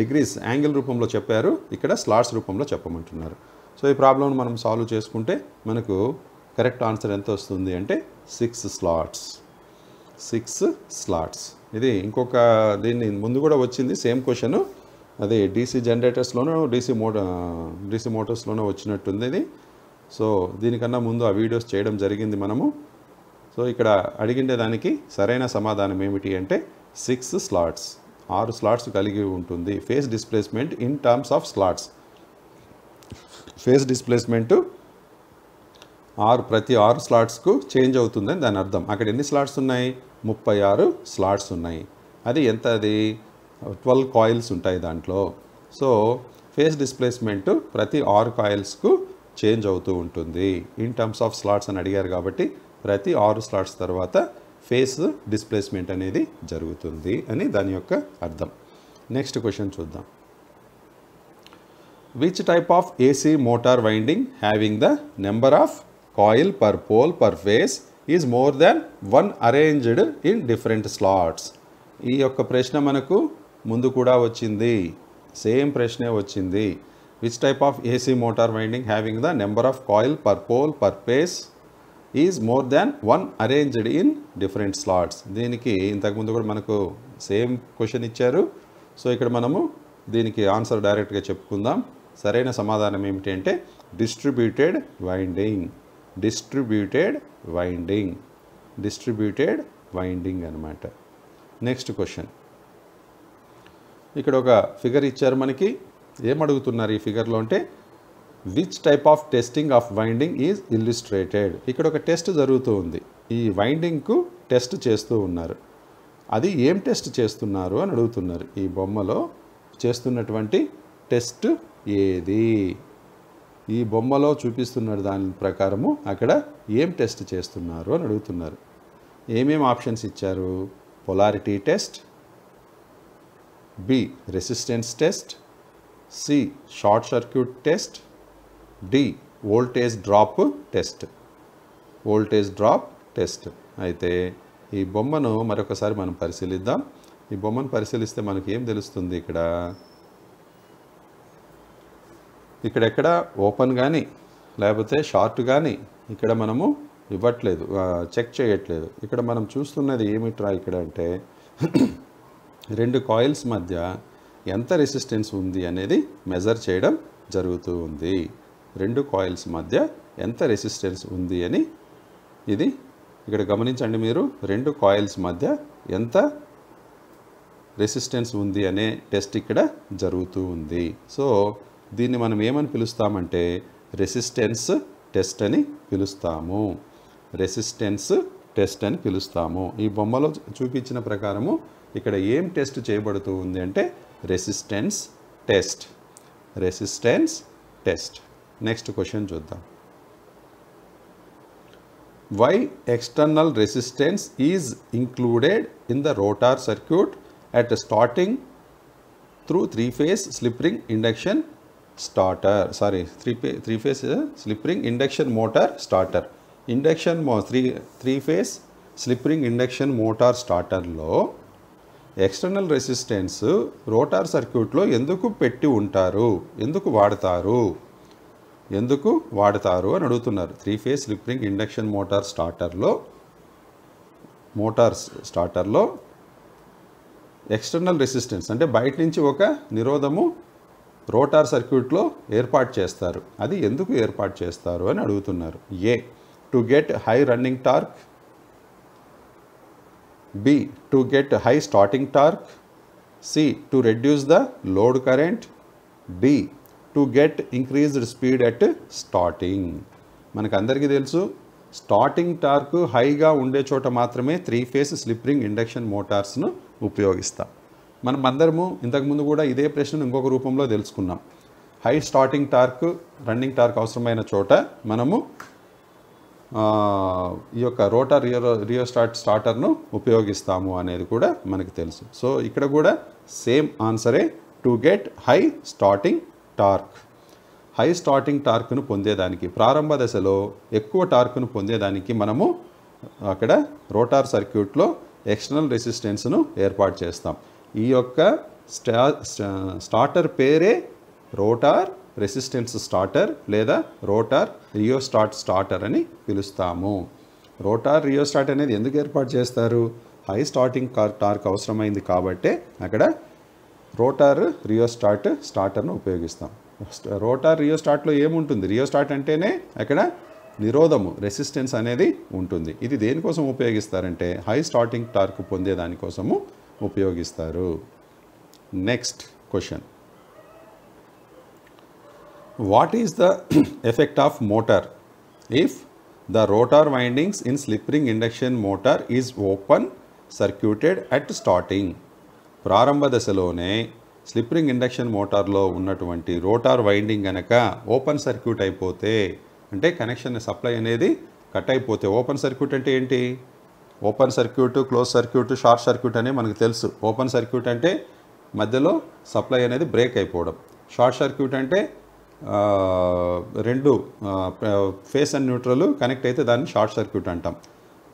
డిగ్రీస్ యాంగిల్ రూపంలో చెప్పారు ఇక్కడ స్లాట్స్ రూపంలో చెప్పమంటున్నారు సో ఈ ప్రాబ్లంను మనం సాల్వ్ చేసుకుంటే మనకు కరెక్ట్ ఆన్సర్ ఎంత వస్తుంది అంటే సిక్స్ స్లాట్స్ సిక్స్ స్లాట్స్ ఇది ఇంకొక దీన్ని ముందు కూడా వచ్చింది సేమ్ క్వశ్చన్ అది డీసీ జనరేటర్స్లోనూ డీసీ మోటో డీసీ మోటార్స్లోనూ వచ్చినట్టుంది ఇది సో దీనికన్నా ముందు ఆ వీడియోస్ చేయడం జరిగింది మనము సో ఇక్కడ అడిగిండే దానికి సరైన సమాధానం ఏమిటి అంటే సిక్స్ స్లాట్స్ ఆరు స్లాట్స్ కలిగి ఉంటుంది phase displacement in terms of slots phase displacement ఆరు ప్రతి ఆరు స్లాట్స్కు చేంజ్ అవుతుందని దాని అర్థం అక్కడ ఎన్ని స్లాట్స్ ఉన్నాయి ముప్పై ఆరు స్లాట్స్ ఉన్నాయి అది ఎంత అది ట్వెల్వ్ కాయిల్స్ ఉంటాయి దాంట్లో సో ఫేస్ డిస్ప్లేస్మెంట్ ప్రతి ఆరు కాయిల్స్కు చేంజ్ అవుతూ ఉంటుంది ఇన్ టర్మ్స్ ఆఫ్ స్లాట్స్ అని అడిగారు కాబట్టి ప్రతి ఆరు స్లాట్స్ తర్వాత ఫేస్ డిస్ప్లేస్మెంట్ అనేది జరుగుతుంది అని దాని యొక్క అర్థం నెక్స్ట్ క్వశ్చన్ చూద్దాం which type of AC motor winding having the number of coil per pole per phase is more than one arranged in different slots. ఈ యొక్క ప్రశ్న మనకు ముందు కూడా వచ్చింది సేమ్ ప్రశ్నే వచ్చింది which type of AC motor winding having the number of coil per pole per phase is more than one arranged in different slots దీనికి ఇంతకుముందు కూడా మనకు సేమ్ క్వశ్చన్ ఇచ్చారు సో ఇక్కడ మనము దీనికి ఆన్సర్ డైరెక్ట్గా చెప్పుకుందాం సరైన సమాధానం ఏమిటి అంటే distributed winding distributed winding distributed winding అనమాట నెక్స్ట్ క్వశ్చన్ ఇక్కడ ఒక ఫిగర్ ఇచ్చారు మనకి ఏమడుగుతున్నారు ఈ ఫిగర్లో అంటే which type of testing of winding is illustrated ఇక్కడ ఒక టెస్ట్ జరుగుతూ ఉంది ఈ వైండింగ్కు టెస్ట్ చేస్తూ ఉన్నారు అది ఏం టెస్ట్ చేస్తున్నారు అని అడుగుతున్నారు ఈ బొమ్మలో చేస్తున్నటువంటి టెస్ట్ ఏది ఈ బొమ్మలో చూపిస్తున్నారు దాని ప్రకారము అక్కడ ఏం టెస్ట్ చేస్తున్నారు అని అడుగుతున్నారు ఏమేమి ఆప్షన్స్ ఇచ్చారు polarity test B resistance test C short circuit test D voltage drop test voltage drop test అయితే ఈ బొమ్మను మరొకసారి మనం పరిశీలిద్దాం ఈ బొమ్మను పరిశీలిస్తే మనకి ఏం తెలుస్తుంది ఇక్కడ ఇక్కడెక్కడ ఓపెన్ కానీ లేకపోతే షార్ట్ కానీ ఇక్కడ మనము ఇవ్వట్లేదు చెక్ చేయట్లేదు ఇక్కడ మనం చూస్తున్నది ఏమిట్రా ఇక్కడ అంటే <clears throat> రెండు కాయిల్స్ మధ్య ఎంత రెసిస్టెన్స్ ఉంది అనేది మెజర్ చేయడం జరుగుతూ ఉంది రెండు కాయిల్స్ మధ్య ఎంత రెసిస్టెన్స్ ఉంది అని ఇది ఇక్కడ గమనించండి మీరు రెండు కాయిల్స్ మధ్య ఎంత రెసిస్టెన్స్ ఉంది అనే టెస్ట్ ఇక్కడ జరుగుతూ ఉంది సో దీన్ని మనం ఏమని పిలుస్తామంటే రెసిస్టెన్స్ టెస్ట్ అని పిలుస్తాము రెసిస్టెన్స్ టెస్ట్ అని పిలుస్తాము ఈ బొమ్మలో చూపించిన ప్రకారము ఇక్కడ ఏం టెస్ట్ చేయబడుతూ ఉంది అంటే resistance test resistance test next question చూద్దాం why external resistance is included in the rotor circuit at starting through three phase slip ring induction starter sorry three phase three phase slip ring induction motor starter induction three three phase slip ring induction motor స్టార్టర్లో ఎక్స్టర్నల్ రెసిస్టెన్స్ రోటార్ సర్క్యూట్లో ఎందుకు పెట్టి ఉంటారు ఎందుకు వాడతారు ఎందుకు వాడతారు అని అడుగుతున్నారు three phase slip ring induction motor స్టార్టర్లో మోటార్స్ స్టార్టర్లో ఎక్స్టర్నల్ రెసిస్టెన్స్ అంటే బయట నుంచి ఒక నిరోధము రోటార్ సర్క్యూట్లో ఏర్పాటు చేస్తారు అది ఎందుకు ఏర్పాటు చేస్తారు అని అడుగుతున్నారు A to get high running torque B to get high starting torque C to reduce the load current D to get increased speed at starting మనకందరికీ తెలుసు స్టార్టింగ్ టార్క్ హైగా ఉండే చోట మాత్రమే త్రీ ఫేస్ రింగ్ ఇండక్షన్ మోటార్స్ను ఉపయోగిస్తాం మనం అందరము ఇంతకుముందు కూడా ఇదే ప్రశ్నను ఇంకొక రూపంలో తెలుసుకున్నాం high starting torque running torque అవసరమైన చోట మనము ఈ యొక్క రోటర్ రియో రియో స్టార్ట్ స్టార్టర్ను ఉపయోగిస్తాము అనేది కూడా మనకు తెలుసు సో ఇక్కడ కూడా సేమ్ ఆన్సరే to get high starting torque high starting టార్క్ను పొందేదానికి ప్రారంభ దశలో ఎక్కువ టార్క్ను పొందేదానికి మనము అక్కడ రోటార్ సర్క్యూట్లో ఎక్స్టర్నల్ రెసిస్టెన్స్ను ఏర్పాటు చేస్తాం ఈ యొక్క స్టా స్టార్టర్ పేరే రోటార్ రెసిస్టెన్స్ స్టార్టర్ లేదా రోటార్ రియోస్టాట్ స్టార్టర్ అని పిలుస్తాము రోటార్ రియోస్టాట్ అనేది ఎందుకు ఏర్పాటు చేస్తారు హై స్టార్టింగ్ టార్క్ అవసరమైంది కాబట్టి అక్కడ రోటార్ రియోస్టాట్ స్టార్టర్ను ఉపయోగిస్తాం రోటార్ రియోస్టాట్లో ఏముంటుంది రియోస్టాట్ అంటేనే అక్కడ నిరోధము రెసిస్టెన్స్ అనేది ఉంటుంది ఇది దేనికోసం ఉపయోగిస్తారంటే హై స్టార్టింగ్ టార్క్ పొందే దానికోసము ఉపయోగిస్తారు next question what is the effect of motor if the rotor windings in slip ring induction motor is open circuited at starting ప్రారంభ దశలోనే స్లిప్రింగ్ ఇండక్షన్ మోటార్లో ఉన్నటువంటి రోటార్ వైండింగ్ కనుక ఓపెన్ సర్క్యూట్ అయిపోతే అంటే కనెక్షన్ సప్లై అనేది కట్ అయిపోతే ఓపెన్ సర్క్యూట్ అంటే ఏంటి open circuit close circuit short circuit అనేది మనకు తెలుసు ఓపెన్ సర్క్యూట్ అంటే మధ్యలో సప్లై అనేది బ్రేక్ అయిపోవడం షార్ట్ సర్క్యూట్ అంటే రెండు ఫేస్ అండ్ న్యూట్రల్ కనెక్ట్ అయితే దాన్ని షార్ట్ సర్క్యూట్ అంటాం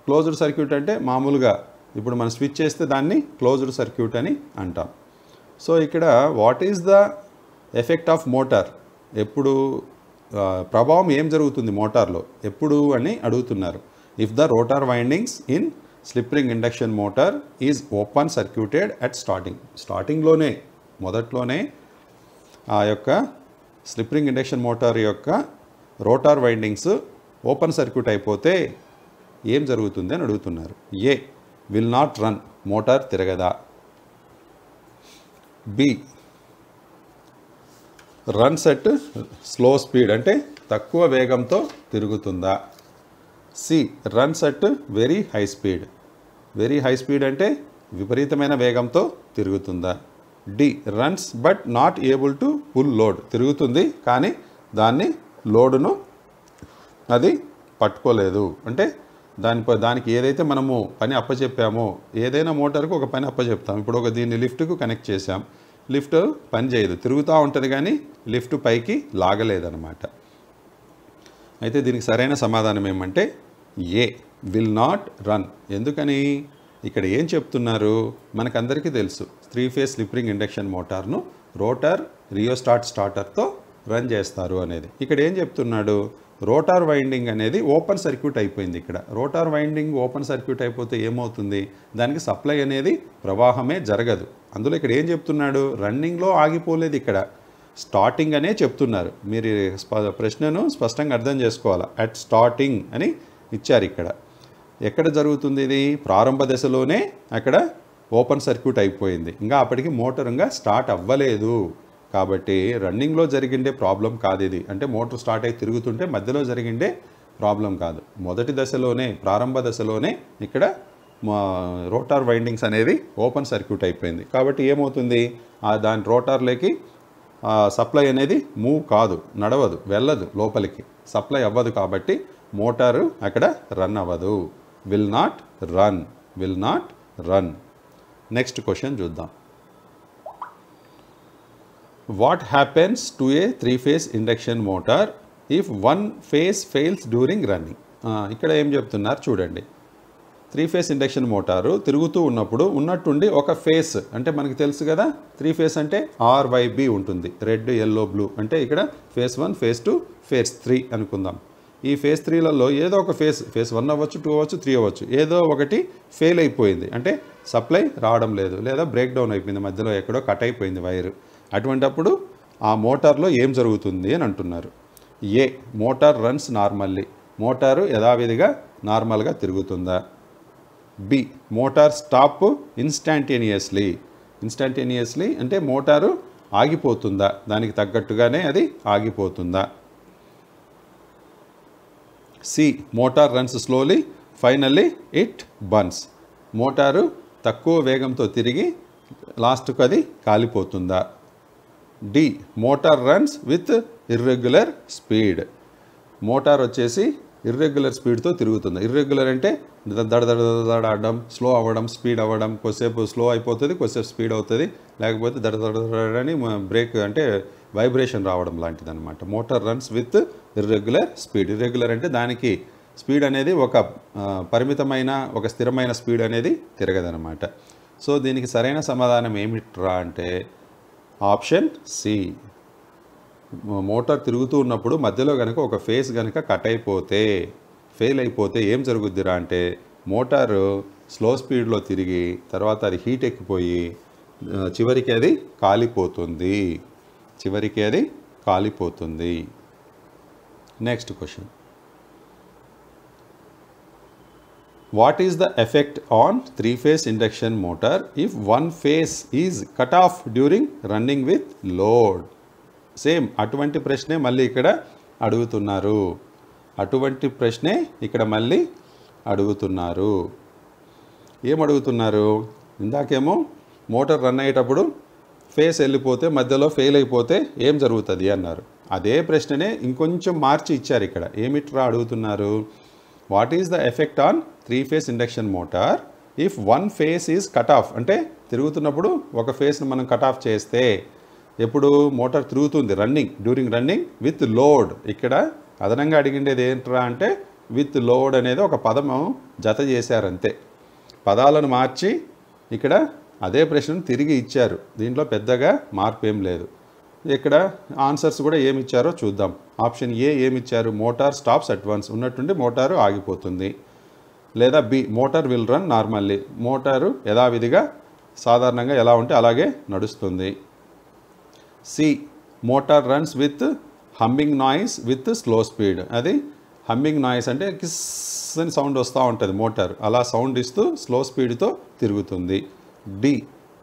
క్లోజ్డ్ సర్క్యూట్ అంటే మామూలుగా ఇప్పుడు మనం స్విచ్ చేస్తే దాన్ని క్లోజ్డ్ సర్క్యూట్ అని అంటాం సో ఇక్కడ what is the effect of motor ఎప్పుడు ప్రభావం ఏం జరుగుతుంది మోటార్లో ఎప్పుడు అని అడుగుతున్నారు if the rotor windings in slip ring induction motor is open circuited at starting స్టార్టింగ్లోనే మొదట్లోనే ఆ యొక్క స్లిప్ రింగ్ ఇండక్షన్ మోటార్ యొక్క రోటార్ వైండింగ్స్ ఓపెన్ సర్క్యూట్ అయిపోతే ఏం జరుగుతుంది అని అడుగుతున్నారు A will not run motor తిరగదా B runs at slow speed అంటే తక్కువ వేగంతో తిరుగుతుందా C runs at very high speed very high speed అంటే విపరీతమైన వేగంతో తిరుగుతుందా D runs but not able to pull load తిరుగుతుంది కానీ దాన్ని లోడును అది పట్టుకోలేదు అంటే దాని దానికి ఏదైతే మనము పని అప్పచెప్పామో ఏదైనా మోటార్కు ఒక పని అప్పచెప్తాం ఇప్పుడు ఒక దీన్ని లిఫ్ట్కు కనెక్ట్ చేసాం లిఫ్ట్ పని చేయదు తిరుగుతూ ఉంటుంది కానీ లిఫ్ట్ పైకి లాగలేదన్నమాట అయితే దీనికి సరైన సమాధానం ఏమంటే ఏ విల్ నాట్ రన్ ఎందుకని ఇక్కడ ఏం చెప్తున్నారు మనకందరికీ తెలుసు త్రీ ఫేస్ స్లిప్రింగ్ ఇండక్షన్ మోటార్ను రోటర్ రియోస్టార్ట్ స్టార్టర్తో రన్ చేస్తారు అనేది ఇక్కడ ఏం చెప్తున్నాడు రోటార్ వైండింగ్ అనేది ఓపెన్ సర్క్యూట్ అయిపోయింది ఇక్కడ రోటార్ వైండింగ్ ఓపెన్ సర్క్యూట్ అయిపోతే ఏమవుతుంది దానికి సప్లై అనేది ప్రవాహమే జరగదు అందులో ఇక్కడ ఏం చెప్తున్నాడు రన్నింగ్లో ఆగిపోలేదు ఇక్కడ స్టార్టింగ్ అనే చెప్తున్నారు మీరు ప్రశ్నను స్పష్టంగా అర్థం చేసుకోవాలి అట్ స్టార్టింగ్ అని ఇచ్చారు ఇక్కడ ఎక్కడ జరుగుతుంది ఇది ప్రారంభ దశలోనే అక్కడ ఓపెన్ సర్క్యూట్ అయిపోయింది ఇంకా అప్పటికి మోటార్ ఇంకా స్టార్ట్ అవ్వలేదు కాబట్టి రన్నింగ్లో జరిగిండే ప్రాబ్లం కాదు ఇది అంటే మోటార్ స్టార్ట్ అయి తిరుగుతుంటే మధ్యలో జరిగిండే ప్రాబ్లం కాదు మొదటి దశలోనే ప్రారంభ దశలోనే ఇక్కడ రోటార్ వైండింగ్స్ అనేది ఓపెన్ సర్క్యూట్ అయిపోయింది కాబట్టి ఏమవుతుంది దాని రోటార్లోకి సప్లై అనేది మూవ్ కాదు నడవదు వెళ్ళదు లోపలికి సప్లై అవ్వదు కాబట్టి మోటారు అక్కడ రన్ అవ్వదు will not run will not run next question చూద్దాం what happens to a three phase induction motor if one phase fails during running ఇక్కడ ఏం చెప్తున్నారు చూడండి త్రీ ఫేస్ ఇండక్షన్ మోటారు తిరుగుతూ ఉన్నప్పుడు ఉన్నట్టుండి ఒక ఫేస్ అంటే మనకి తెలుసు కదా త్రీ ఫేస్ అంటే ఆర్వైబి ఉంటుంది రెడ్ ఎల్లో బ్లూ అంటే ఇక్కడ phase one phase two phase three అనుకుందాం ఈ ఫేజ్ త్రీలలో ఏదో ఒక ఫేజ్ ఫేజ్ వన్ అవ్వచ్చు టూ అవ్వచ్చు త్రీ అవ్వచ్చు ఏదో ఒకటి ఫెయిల్ అయిపోయింది అంటే సప్లై రావడం లేదు లేదా బ్రేక్ డౌన్ అయిపోయింది మధ్యలో ఎక్కడో కట్ అయిపోయింది వైర్ అటువంటప్పుడు ఆ మోటార్లో ఏం జరుగుతుంది అని అంటున్నారు A motor runs normally motor యథావిధిగా నార్మల్గా తిరుగుతుందా B motor stop instantaneously instantaneously అంటే మోటారు ఆగిపోతుందా దానికి తగ్గట్టుగానే అది ఆగిపోతుందా C motor runs slowly finally it burns motor తక్కువ వేగంతో తిరిగి లాస్ట్కు అది కాలిపోతుందా D motor runs with irregular speed motor వచ్చేసి ఇర్రెగ్యులర్ స్పీడ్తో తిరుగుతుంది ఇర్రెగ్యులర్ అంటే దడ దడ దడ ఆడడం స్లో అవ్వడం స్పీడ్ అవ్వడం కొద్దిసేపు స్లో అయిపోతుంది కొద్దిసేపు స్పీడ్ అవుతుంది లేకపోతే దడ దడ బ్రేక్ అంటే వైబ్రేషన్ రావడం లాంటిది అనమాట motor runs with irregular speed irregular అంటే దానికి స్పీడ్ అనేది ఒక పరిమితమైన ఒక స్థిరమైన స్పీడ్ అనేది తిరగదనమాట సో దీనికి సరైన సమాధానం ఏమిట్రా అంటే ఆప్షన్ సి మోటార్ తిరుగుతూ ఉన్నప్పుడు మధ్యలో కనుక ఒక ఫేస్ కనుక కట్ అయిపోతే ఫెయిల్ అయిపోతే ఏం జరుగుద్దిరా అంటే మోటారు స్లో స్పీడ్లో తిరిగి తర్వాత అది హీట్ ఎక్కిపోయి చివరికి అది కాలిపోతుంది చివరికి అది కాలిపోతుంది next question what is the effect on three phase induction motor if one phase is cut off during running with load same అటువంటి ప్రశ్నే మళ్ళీ ఇక్కడ అడుగుతున్నారు అటువంటి ప్రశ్నే ఇక్కడ మళ్ళీ అడుగుతున్నారు ఏమడుగుతున్నారు ఇందాకేమో మోటార్ రన్ అయ్యేటప్పుడు ఫేస్ వెళ్ళిపోతే మధ్యలో ఫెయిల్ అయిపోతే ఏం జరుగుతుంది అన్నారు అదే ప్రశ్ననే ఇంకొంచెం మార్చి ఇచ్చారు ఇక్కడ ఏమిట్రా అడుగుతున్నారు what is the effect on three phase induction motor if one phase is cut off అంటే తిరుగుతున్నప్పుడు ఒక ఫేస్ని మనం కట్ ఆఫ్ చేస్తే ఎప్పుడు మోటార్ తిరుగుతుంది running during running with load ఇక్కడ అదనంగా అడిగిండేది ఏంట్రా అంటే విత్ లోడ్ అనేది ఒక పదము జత చేశారంతే పదాలను మార్చి ఇక్కడ అదే ప్రశ్నను తిరిగి ఇచ్చారు దీంట్లో పెద్దగా మార్పు ఏం లేదు ఇక్కడ ఆన్సర్స్ కూడా ఏమి ఇచ్చారో చూద్దాం ఆప్షన్ ఏ ఏమి ఇచ్చారు మోటార్ స్టాప్స్ అడ్వాన్స్ ఉన్నట్టుండి మోటారు ఆగిపోతుంది లేదా B motor will run normally motor యథావిధిగా సాధారణంగా ఎలా ఉంటే అలాగే నడుస్తుంది C motor runs with humming noise with slow speed అది హమ్మింగ్ నాయిస్ అంటే కిస్ అని సౌండ్ వస్తూ ఉంటుంది మోటార్ అలా సౌండ్ ఇస్తూ స్లో స్పీడ్తో తిరుగుతుంది D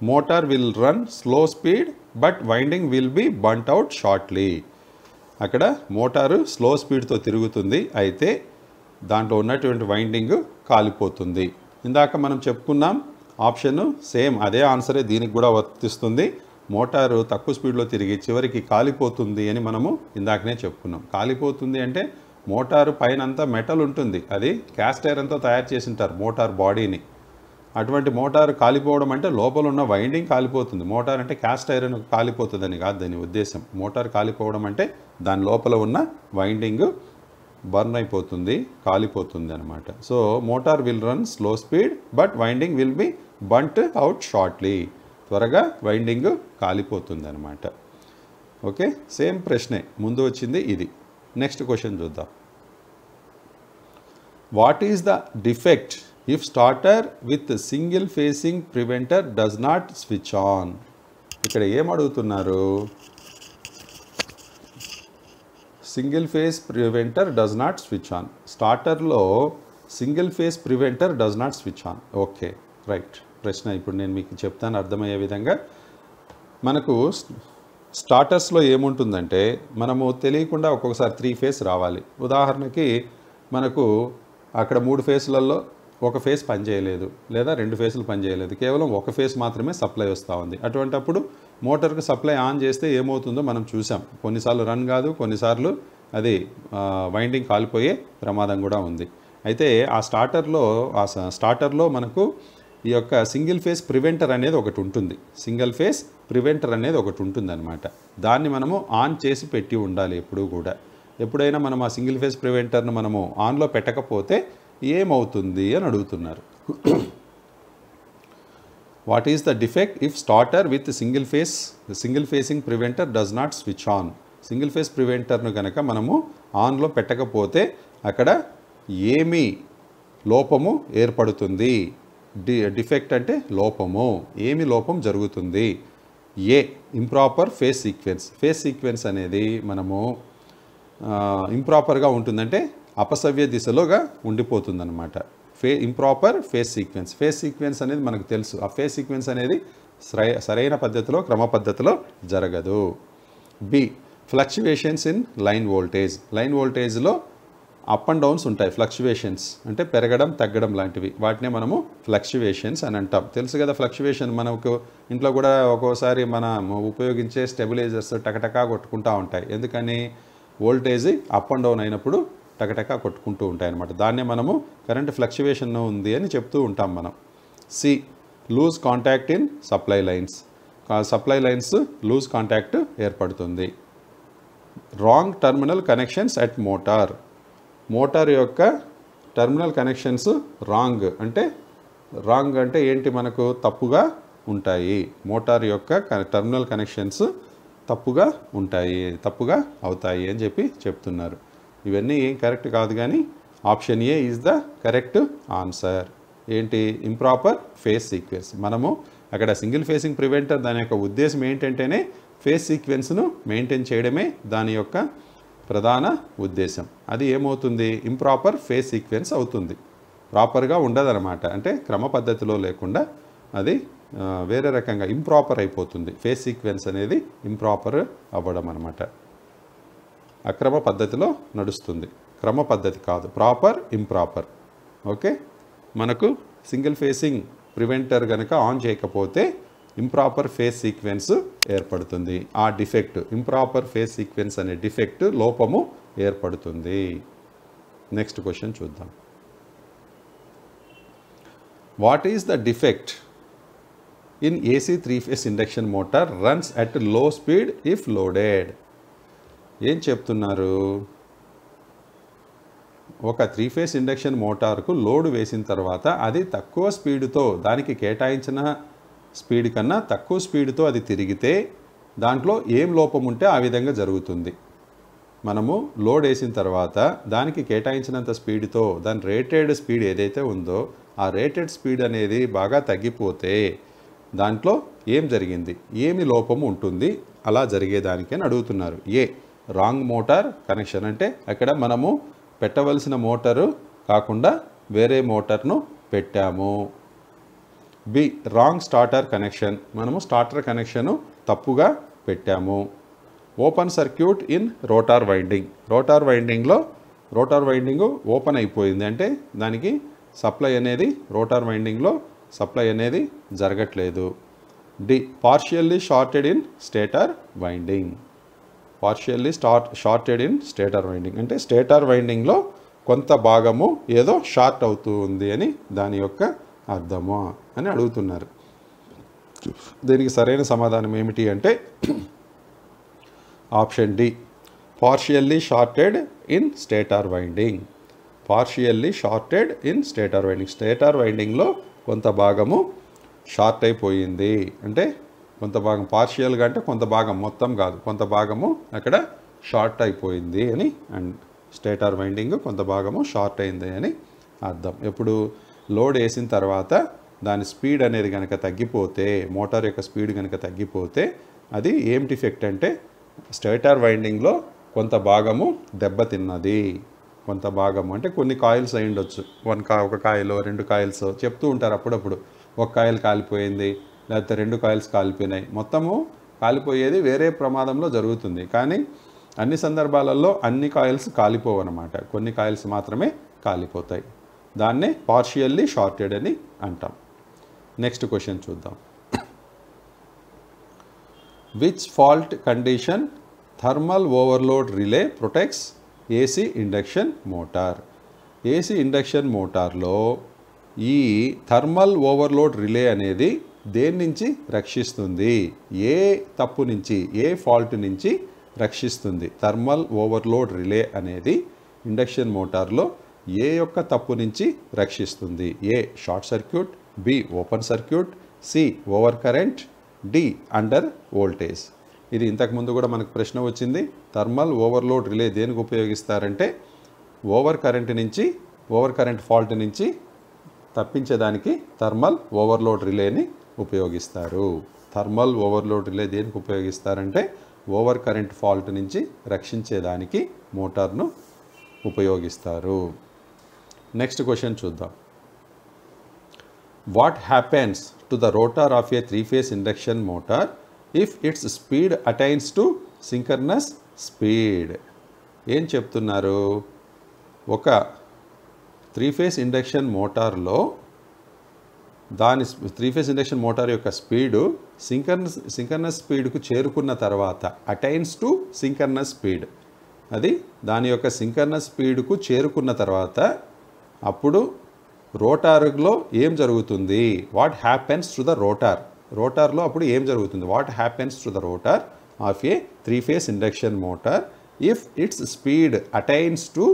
motor will run slow speed but winding will be burnt out shortly అక్కడ మోటారు స్లో స్పీడ్తో తిరుగుతుంది అయితే దాంట్లో ఉన్నటువంటి వైండింగ్ కాలిపోతుంది ఇందాక మనం చెప్పుకున్నాం ఆప్షన్ సేమ్ అదే ఆన్సరే దీనికి కూడా వర్తిస్తుంది మోటారు తక్కువ స్పీడ్లో తిరిగి చివరికి కాలిపోతుంది అని మనము ఇందాకనే చెప్పుకున్నాం కాలిపోతుంది అంటే మోటారు పైన అంతా మెటల్ ఉంటుంది అది క్యాస్ట్ ఐరన్తో తయారు చేసింటారు మోటార్ బాడీని అటువంటి మోటారు కాలిపోవడం అంటే లోపల ఉన్న వైండింగ్ కాలిపోతుంది మోటార్ అంటే క్యాస్ట్ ఐరన్ కాలిపోతుందని కాదు దాని ఉద్దేశం మోటార్ కాలిపోవడం అంటే దాని లోపల ఉన్న వైండింగ్ బర్న్ అయిపోతుంది కాలిపోతుంది అనమాట so motor will run slow speed but winding will be burnt out shortly త్వరగా వైండింగ్ కాలిపోతుంది అనమాట ఓకే సేమ్ ప్రశ్నే ముందు వచ్చింది ఇది నెక్స్ట్ క్వశ్చన్ చూద్దాం what is the defect if starter with single phasing preventer does not switch on ఇక్కడ ఏం అడుగుతున్నారు single phase preventer does not switch on స్టార్టర్లో single phase preventer does not switch on okay right ప్రశ్న ఇప్పుడు నేను మీకు చెప్తాను అర్థమయ్యే విధంగా మనకు స్టార్టర్స్లో ఏముంటుందంటే మనము తెలియకుండా ఒక్కొక్కసారి త్రీ ఫేస్ రావాలి ఉదాహరణకి మనకు అక్కడ మూడు ఫేస్లలో ఒక ఫేస్ పనిచేయలేదు లేదా రెండు ఫేస్లు పనిచేయలేదు కేవలం ఒక ఫేస్ మాత్రమే సప్లై వస్తూ ఉంది అటువంటప్పుడు మోటార్కి సప్లై ఆన్ చేస్తే ఏమవుతుందో మనం చూసాం కొన్నిసార్లు రన్ కాదు కొన్నిసార్లు అది వైండింగ్ కాలిపోయే ప్రమాదం కూడా ఉంది అయితే ఆ స్టార్టర్లో ఆ స్టార్టర్లో మనకు ఈ యొక్క సింగిల్ ఫేస్ ప్రివెంటర్ అనేది ఒకటి ఉంటుంది సింగిల్ ఫేస్ ప్రివెంటర్ అనేది ఒకటి ఉంటుందన్నమాట దాన్ని మనము ఆన్ చేసి పెట్టి ఉండాలి ఎప్పుడూ కూడా ఎప్పుడైనా మనం ఆ సింగిల్ ఫేస్ ప్రివెంటర్ను మనము ఆన్లో పెట్టకపోతే ఏమవుతుంది అని అడుగుతున్నారు what is the defect if starter with single phase single phasing preventer does not switch on single phase ప్రివెంటర్ను కనుక మనము ఆన్లో పెట్టకపోతే అక్కడ ఏమీ లోపము ఏర్పడుతుంది డి డిఫెక్ట్ అంటే లోపము ఏమి లోపం జరుగుతుంది A improper phase sequence phase sequence అనేది మనము ఇంప్రాపర్గా ఉంటుందంటే అపసవ్య దిశలోగా ఉండిపోతుందన్నమాట phase improper phase sequence phase sequence అనేది మనకు తెలుసు ఆ ఫేస్ సీక్వెన్స్ అనేది సరైన పద్ధతిలో క్రమ పద్ధతిలో జరగదు B fluctuations in line voltage line వోల్టేజ్లో అప్ అండ్ డౌన్స్ ఉంటాయి ఫ్లక్చువేషన్స్ అంటే పెరగడం తగ్గడం లాంటివి వాటినే మనము ఫ్లక్చువేషన్స్ అని అంటాం తెలుసు కదా ఫ్లక్చువేషన్ మనకు ఇంట్లో కూడా ఒక్కోసారి మనం ఉపయోగించే స్టెబిలైజర్స్ టకటకా కొట్టుకుంటూ ఉంటాయి ఎందుకని వోల్టేజ్ అప్ అండ్ డౌన్ అయినప్పుడు టకటకా కొట్టుకుంటూ ఉంటాయి అనమాట దాన్నే మనము కరెంట్ ఫ్లక్చువేషన్ ఉంది అని చెప్తూ ఉంటాం మనం C loose contact in supply lines supply lines loose contact ఏర్పడుతుంది wrong terminal connections at motor motor యొక్క టర్మినల్ కనెక్షన్స్ రాంగ్ అంటే రాంగ్ అంటే ఏంటి మనకు తప్పుగా ఉంటాయి మోటార్ యొక్క టర్మినల్ కనెక్షన్స్ తప్పుగా ఉంటాయి తప్పుగా అవుతాయి అని చెప్పి చెప్తున్నారు ఇవన్నీ ఏం కరెక్ట్ కాదు కానీ option A is the correct answer ఏంటి ఇంప్రాపర్ ఫేస్ సీక్వెన్స్ మనము అక్కడ సింగిల్ ఫేసింగ్ ప్రివెంటర్ దాని యొక్క ఉద్దేశం ఏంటంటేనే ఫేస్ సీక్వెన్స్ను మెయింటైన్ చేయడమే దాని యొక్క ప్రధాన ఉద్దేశం అది ఏమవుతుంది ఇంప్రాపర్ ఫేస్ సీక్వెన్స్ అవుతుంది ప్రాపర్గా ఉండదనమాట అంటే క్రమ పద్ధతిలో లేకుండా అది వేరే రకంగా ఇంప్రాపర్ అయిపోతుంది ఫేస్ సీక్వెన్స్ అనేది ఇంప్రాపర్ అవ్వడం అనమాట అక్రమ పద్ధతిలో నడుస్తుంది క్రమ పద్ధతి కాదు ప్రాపర్ ఇంప్రాపర్ ఓకే మనకు సింగిల్ ఫేసింగ్ ప్రివెంటర్ కనుక ఆన్ చేయకపోతే ఇంప్రాపర్ ఫేస్ సీక్వెన్స్ ఏర్పడుతుంది ఆ డిఫెక్ట్ ఇంప్రాపర్ ఫేస్ సీక్వెన్స్ అనే డిఫెక్ట్ లోపము ఏర్పడుతుంది నెక్స్ట్ క్వశ్చన్ చూద్దాం what is the defect in AC three phase induction motor runs at low speed if loaded ఏం చెప్తున్నారు ఒక త్రీ ఫేస్ ఇండక్షన్ మోటార్కు లోడ్ వేసిన తర్వాత అది తక్కువ స్పీడ్తో దానికి కేటాయించిన స్పీడ్ కన్నా తక్కువ స్పీడ్తో అది తిరిగితే దాంట్లో ఏం లోపం ఉంటే ఆ విధంగా జరుగుతుంది మనము లోడ్ వేసిన తర్వాత దానికి కేటాయించినంత స్పీడ్తో దాని రేటెడ్ స్పీడ్ ఏదైతే ఉందో ఆ రేటెడ్ స్పీడ్ అనేది బాగా తగ్గిపోతే దాంట్లో ఏం జరిగింది ఏమి లోపం ఉంటుంది అలా జరిగేదానికి అని అడుగుతున్నారు ఏ రాంగ్ మోటార్ కనెక్షన్ అంటే అక్కడ మనము పెట్టవలసిన మోటారు కాకుండా వేరే మోటార్ను పెట్టాము బి రాంగ్ స్టార్టర్ కనెక్షన్ మనము స్టార్టర్ కనెక్షను తప్పుగా పెట్టాము open circuit in rotor winding rotor వైండింగ్లో రోటార్ వైండింగ్ ఓపెన్ అయిపోయింది అంటే దానికి సప్లై అనేది రోటార్ వైండింగ్లో సప్లై అనేది జరగట్లేదు D partially shorted in stator winding partially start shorted in stator winding అంటే స్టేటర్ వైండింగ్లో కొంత భాగము ఏదో షార్ట్ అవుతూ ఉంది అని దాని యొక్క అర్థమా అని అడుగుతున్నారు దీనికి సరైన సమాధానం ఏమిటి అంటే <clears throat> option D partially shorted in stator winding partially shorted in stator winding stator వైండింగ్లో కొంత భాగము షార్ట్ అయిపోయింది అంటే కొంత భాగం పార్షియల్గా అంటే కొంత భాగం మొత్తం కాదు కొంత భాగము అక్కడ షార్ట్ అయిపోయింది అని అండ్ స్టేటార్ వైండింగ్ కొంత భాగము షార్ట్ అయింది అని అర్థం ఎప్పుడు లోడ్ వేసిన తర్వాత దాని స్పీడ్ అనేది కనుక తగ్గిపోతే మోటార్ యొక్క స్పీడ్ కనుక తగ్గిపోతే అది ఏం డిఫెక్ట్ అంటే స్టేటర్ వైండింగ్లో కొంత భాగము దెబ్బతిన్నది కొంత భాగము అంటే కొన్ని కాయిల్స్ అయి ఉండొచ్చు వన్ కా ఒక కాయలు రెండు కాయిల్స్ చెప్తూ ఉంటారు అప్పుడప్పుడు ఒక కాయలు కాలిపోయింది లేకపోతే రెండు కాయిల్స్ కాలిపోయినాయి మొత్తము కాలిపోయేది వేరే ప్రమాదంలో జరుగుతుంది కానీ అన్ని సందర్భాలలో అన్ని కాయిల్స్ కాలిపోవు అనమాట కొన్ని కాయిల్స్ మాత్రమే కాలిపోతాయి దాన్నే పార్షియల్లీ షార్టెడ్ అని అంటాం నెక్స్ట్ క్వశ్చన్ చూద్దాం which fault condition thermal overload relay protects AC induction motor AC induction మోటార్లో ఈ థర్మల్ ఓవర్లోడ్ రిలే అనేది దేని నుంచి రక్షిస్తుంది ఏ తప్పు నుంచి ఏ ఫాల్ట్ నుంచి రక్షిస్తుంది థర్మల్ ఓవర్లోడ్ రిలే అనేది ఇండక్షన్ మోటార్లో ఏ యొక్క తప్పు నుంచి రక్షిస్తుంది A short circuit B open circuit C over current D under voltage ఇది ఇంతకుముందు కూడా మనకు ప్రశ్న వచ్చింది థర్మల్ ఓవర్లోడ్ రిలే దేనికి ఉపయోగిస్తారంటే ఓవర్ కరెంట్ నుంచి ఓవర్ కరెంట్ ఫాల్ట్ నుంచి తప్పించేదానికి థర్మల్ ఓవర్లోడ్ రిలేని ఉపయోగిస్తారు థర్మల్ ఓవర్లోడ్ రిలే దేనికి ఉపయోగిస్తారంటే ఓవర్ కరెంట్ ఫాల్ట్ నుంచి రక్షించేదానికి మోటార్ను ఉపయోగిస్తారు నెక్స్ట్ క్వశ్చన్ చూద్దాం what happens to the rotor of a three phase induction motor if its speed attains to synchronous speed ఏం చెప్తున్నారు ఒక త్రీ ఫేస్ ఇండక్షన్ మోటార్లో దాని త్రీ ఫేస్ ఇండక్షన్ మోటార్ యొక్క స్పీడు సింకర్నస్ సింకర్నస్ స్పీడ్కు చేరుకున్న తర్వాత అటైన్స్ టు సింకర్నస్ స్పీడ్ అది దాని యొక్క సింకర్నస్ స్పీడ్కు చేరుకున్న తర్వాత అప్పుడు రోటార్లో ఏం జరుగుతుంది what happens to the rotor రోటార్లో అప్పుడు ఏం జరుగుతుంది what happens to the rotor of a three phase induction motor if its speed attains to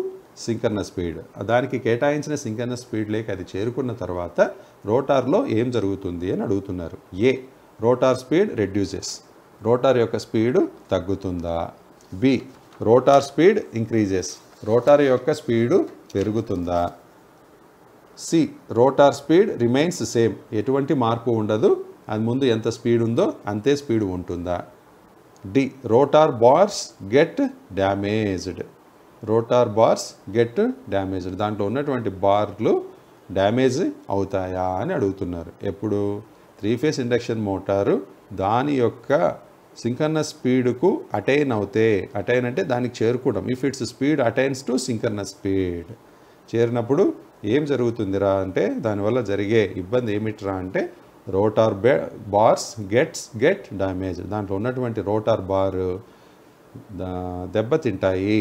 synchronous speed దానికి కేటాయించిన సింకర్న స్పీడ్ లేక అది చేరుకున్న తర్వాత రోటార్లో ఏం జరుగుతుంది అని అడుగుతున్నారు A rotor speed reduces rotor యొక్క స్పీడ్ తగ్గుతుందా B rotor speed increases rotor యొక్క స్పీడు పెరుగుతుందా C rotor speed remains same ఎటువంటి మార్పు ఉండదు అది ముందు ఎంత స్పీడ్ ఉందో అంతే స్పీడ్ ఉంటుందా D rotor bars get damaged rotor bars get damaged దాంట్లో ఉన్నటువంటి బార్లు డ్యామేజ్ అవుతాయా అని అడుగుతున్నారు ఎప్పుడు త్రీ ఫేస్ ఇండక్షన్ మోటారు దాని యొక్క సింకర్న స్పీడ్కు అటైన్ అవుతే అటైన్ అంటే దానికి చేరుకోవడం if its speed attains to synchronous speed చేరినప్పుడు ఏం జరుగుతుందిరా అంటే దానివల్ల జరిగే ఇబ్బంది ఏమిట్రా అంటే రోటార్ బె బార్స్ గెట్స్ గెట్ డ్యామేజ్ దాంట్లో ఉన్నటువంటి రోటార్ బార్ దెబ్బతింటాయి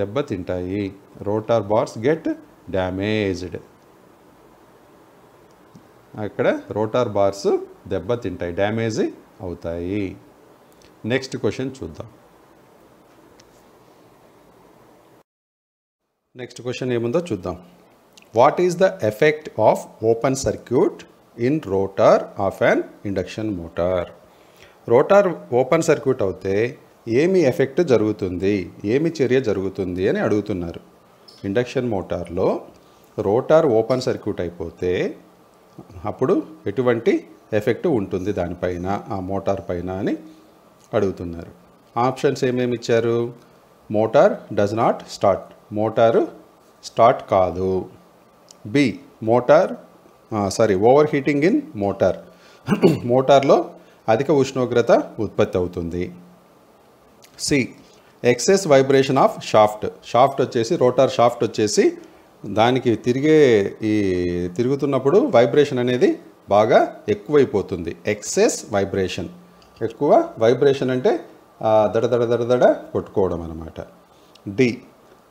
దెబ్బతింటాయి రోటార్ బార్స్ గెట్ డ్యామేజ్డ్ అక్కడ రోటార్ బార్స్ దెబ్బతింటాయి డ్యామేజ్ అవుతాయి నెక్స్ట్ క్వశ్చన్ చూద్దాం నెక్స్ట్ క్వశ్చన్ ఏముందో చూద్దాం what is the effect of open circuit in rotor of an induction motor rotor open circuit అవుతే ఏమి ఎఫెక్ట్ జరుగుతుంది ఏమి చర్య జరుగుతుంది అని అడుగుతున్నారు ఇండక్షన్ మోటార్లో రోటార్ ఓపెన్ సర్క్యూట్ అయిపోతే అప్పుడు ఎటువంటి ఎఫెక్ట్ ఉంటుంది దానిపైన ఆ మోటార్ పైన అని అడుగుతున్నారు ఆప్షన్స్ ఏమేమి ఇచ్చారు motor does not start motor start కాదు B motor sorry overheating in motor మోటార్లో అధిక ఉష్ణోగ్రత ఉత్పత్తి అవుతుంది C excess vibration of shaft shaft వచ్చేసి రోటార్ షాఫ్ట్ వచ్చేసి దానికి తిరిగే ఈ తిరుగుతున్నప్పుడు వైబ్రేషన్ అనేది బాగా ఎక్కువైపోతుంది ఎక్సెస్ వైబ్రేషన్ ఎక్కువ వైబ్రేషన్ అంటే దడ దడ దడ దడ కొట్టుకోవడం అనమాట D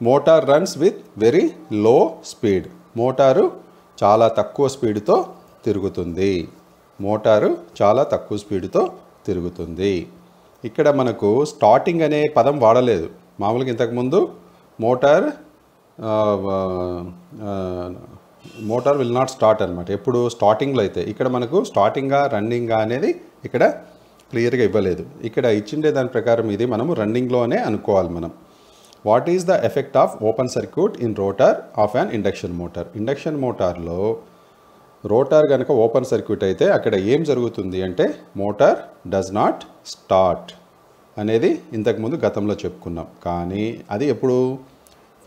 motor runs with very low speed motor చాలా తక్కువ స్పీడ్తో తిరుగుతుంది మోటారు చాలా తక్కువ స్పీడ్తో తిరుగుతుంది ఇక్కడ మనకు స్టార్టింగ్ అనే పదం వాడలేదు మామూలుగా ఇంతకుముందు motor motor will not start అనమాట ఎప్పుడు స్టార్టింగ్లో అయితే ఇక్కడ మనకు స్టార్టింగా రన్నింగ్గా అనేది ఇక్కడ క్లియర్గా ఇవ్వలేదు ఇక్కడ ఇచ్చిండే దాని ప్రకారం ఇది మనము రన్నింగ్లోనే అనుకోవాలి మనం what is the effect of open circuit in rotor of an induction motor induction మోటార్లో రోటర్ కనుక ఓపెన్ సర్క్యూట్ అయితే అక్కడ ఏం జరుగుతుంది అంటే మోటార్ డస్ నాట్ స్టార్ట్ అనేది ఇంతకుముందు గతంలో చెప్పుకున్నాం కానీ అది ఎప్పుడు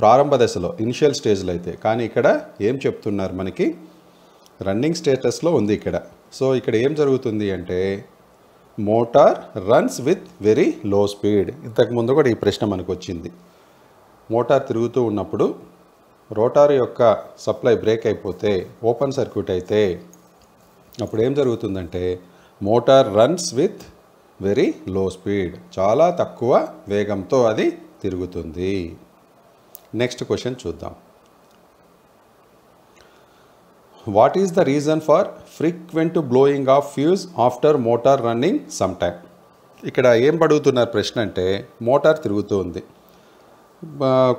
ప్రారంభ దశలో ఇనిషియల్ స్టేజ్లో అయితే కానీ ఇక్కడ ఏం చెప్తున్నారు మనకి రన్నింగ్ స్టేటస్లో ఉంది ఇక్కడ సో ఇక్కడ ఏం జరుగుతుంది అంటే motor runs with very low speed ఇంతకుముందు కూడా ఈ ప్రశ్న మనకు వచ్చింది మోటార్ తిరుగుతూ ఉన్నప్పుడు రోటార్ యొక్క సప్లై బ్రేక్ అయిపోతే ఓపెన్ సర్క్యూట్ అయితే అప్పుడు ఏం జరుగుతుందంటే motor runs with very low speed చాలా తక్కువ వేగంతో అది తిరుగుతుంది నెక్స్ట్ క్వశ్చన్ చూద్దాం what is the reason for frequent blowing of fuse after motor running some time ఇక్కడ ఏం పడుగుతున్నారు ప్రశ్న అంటే మోటార్ తిరుగుతూ ఉంది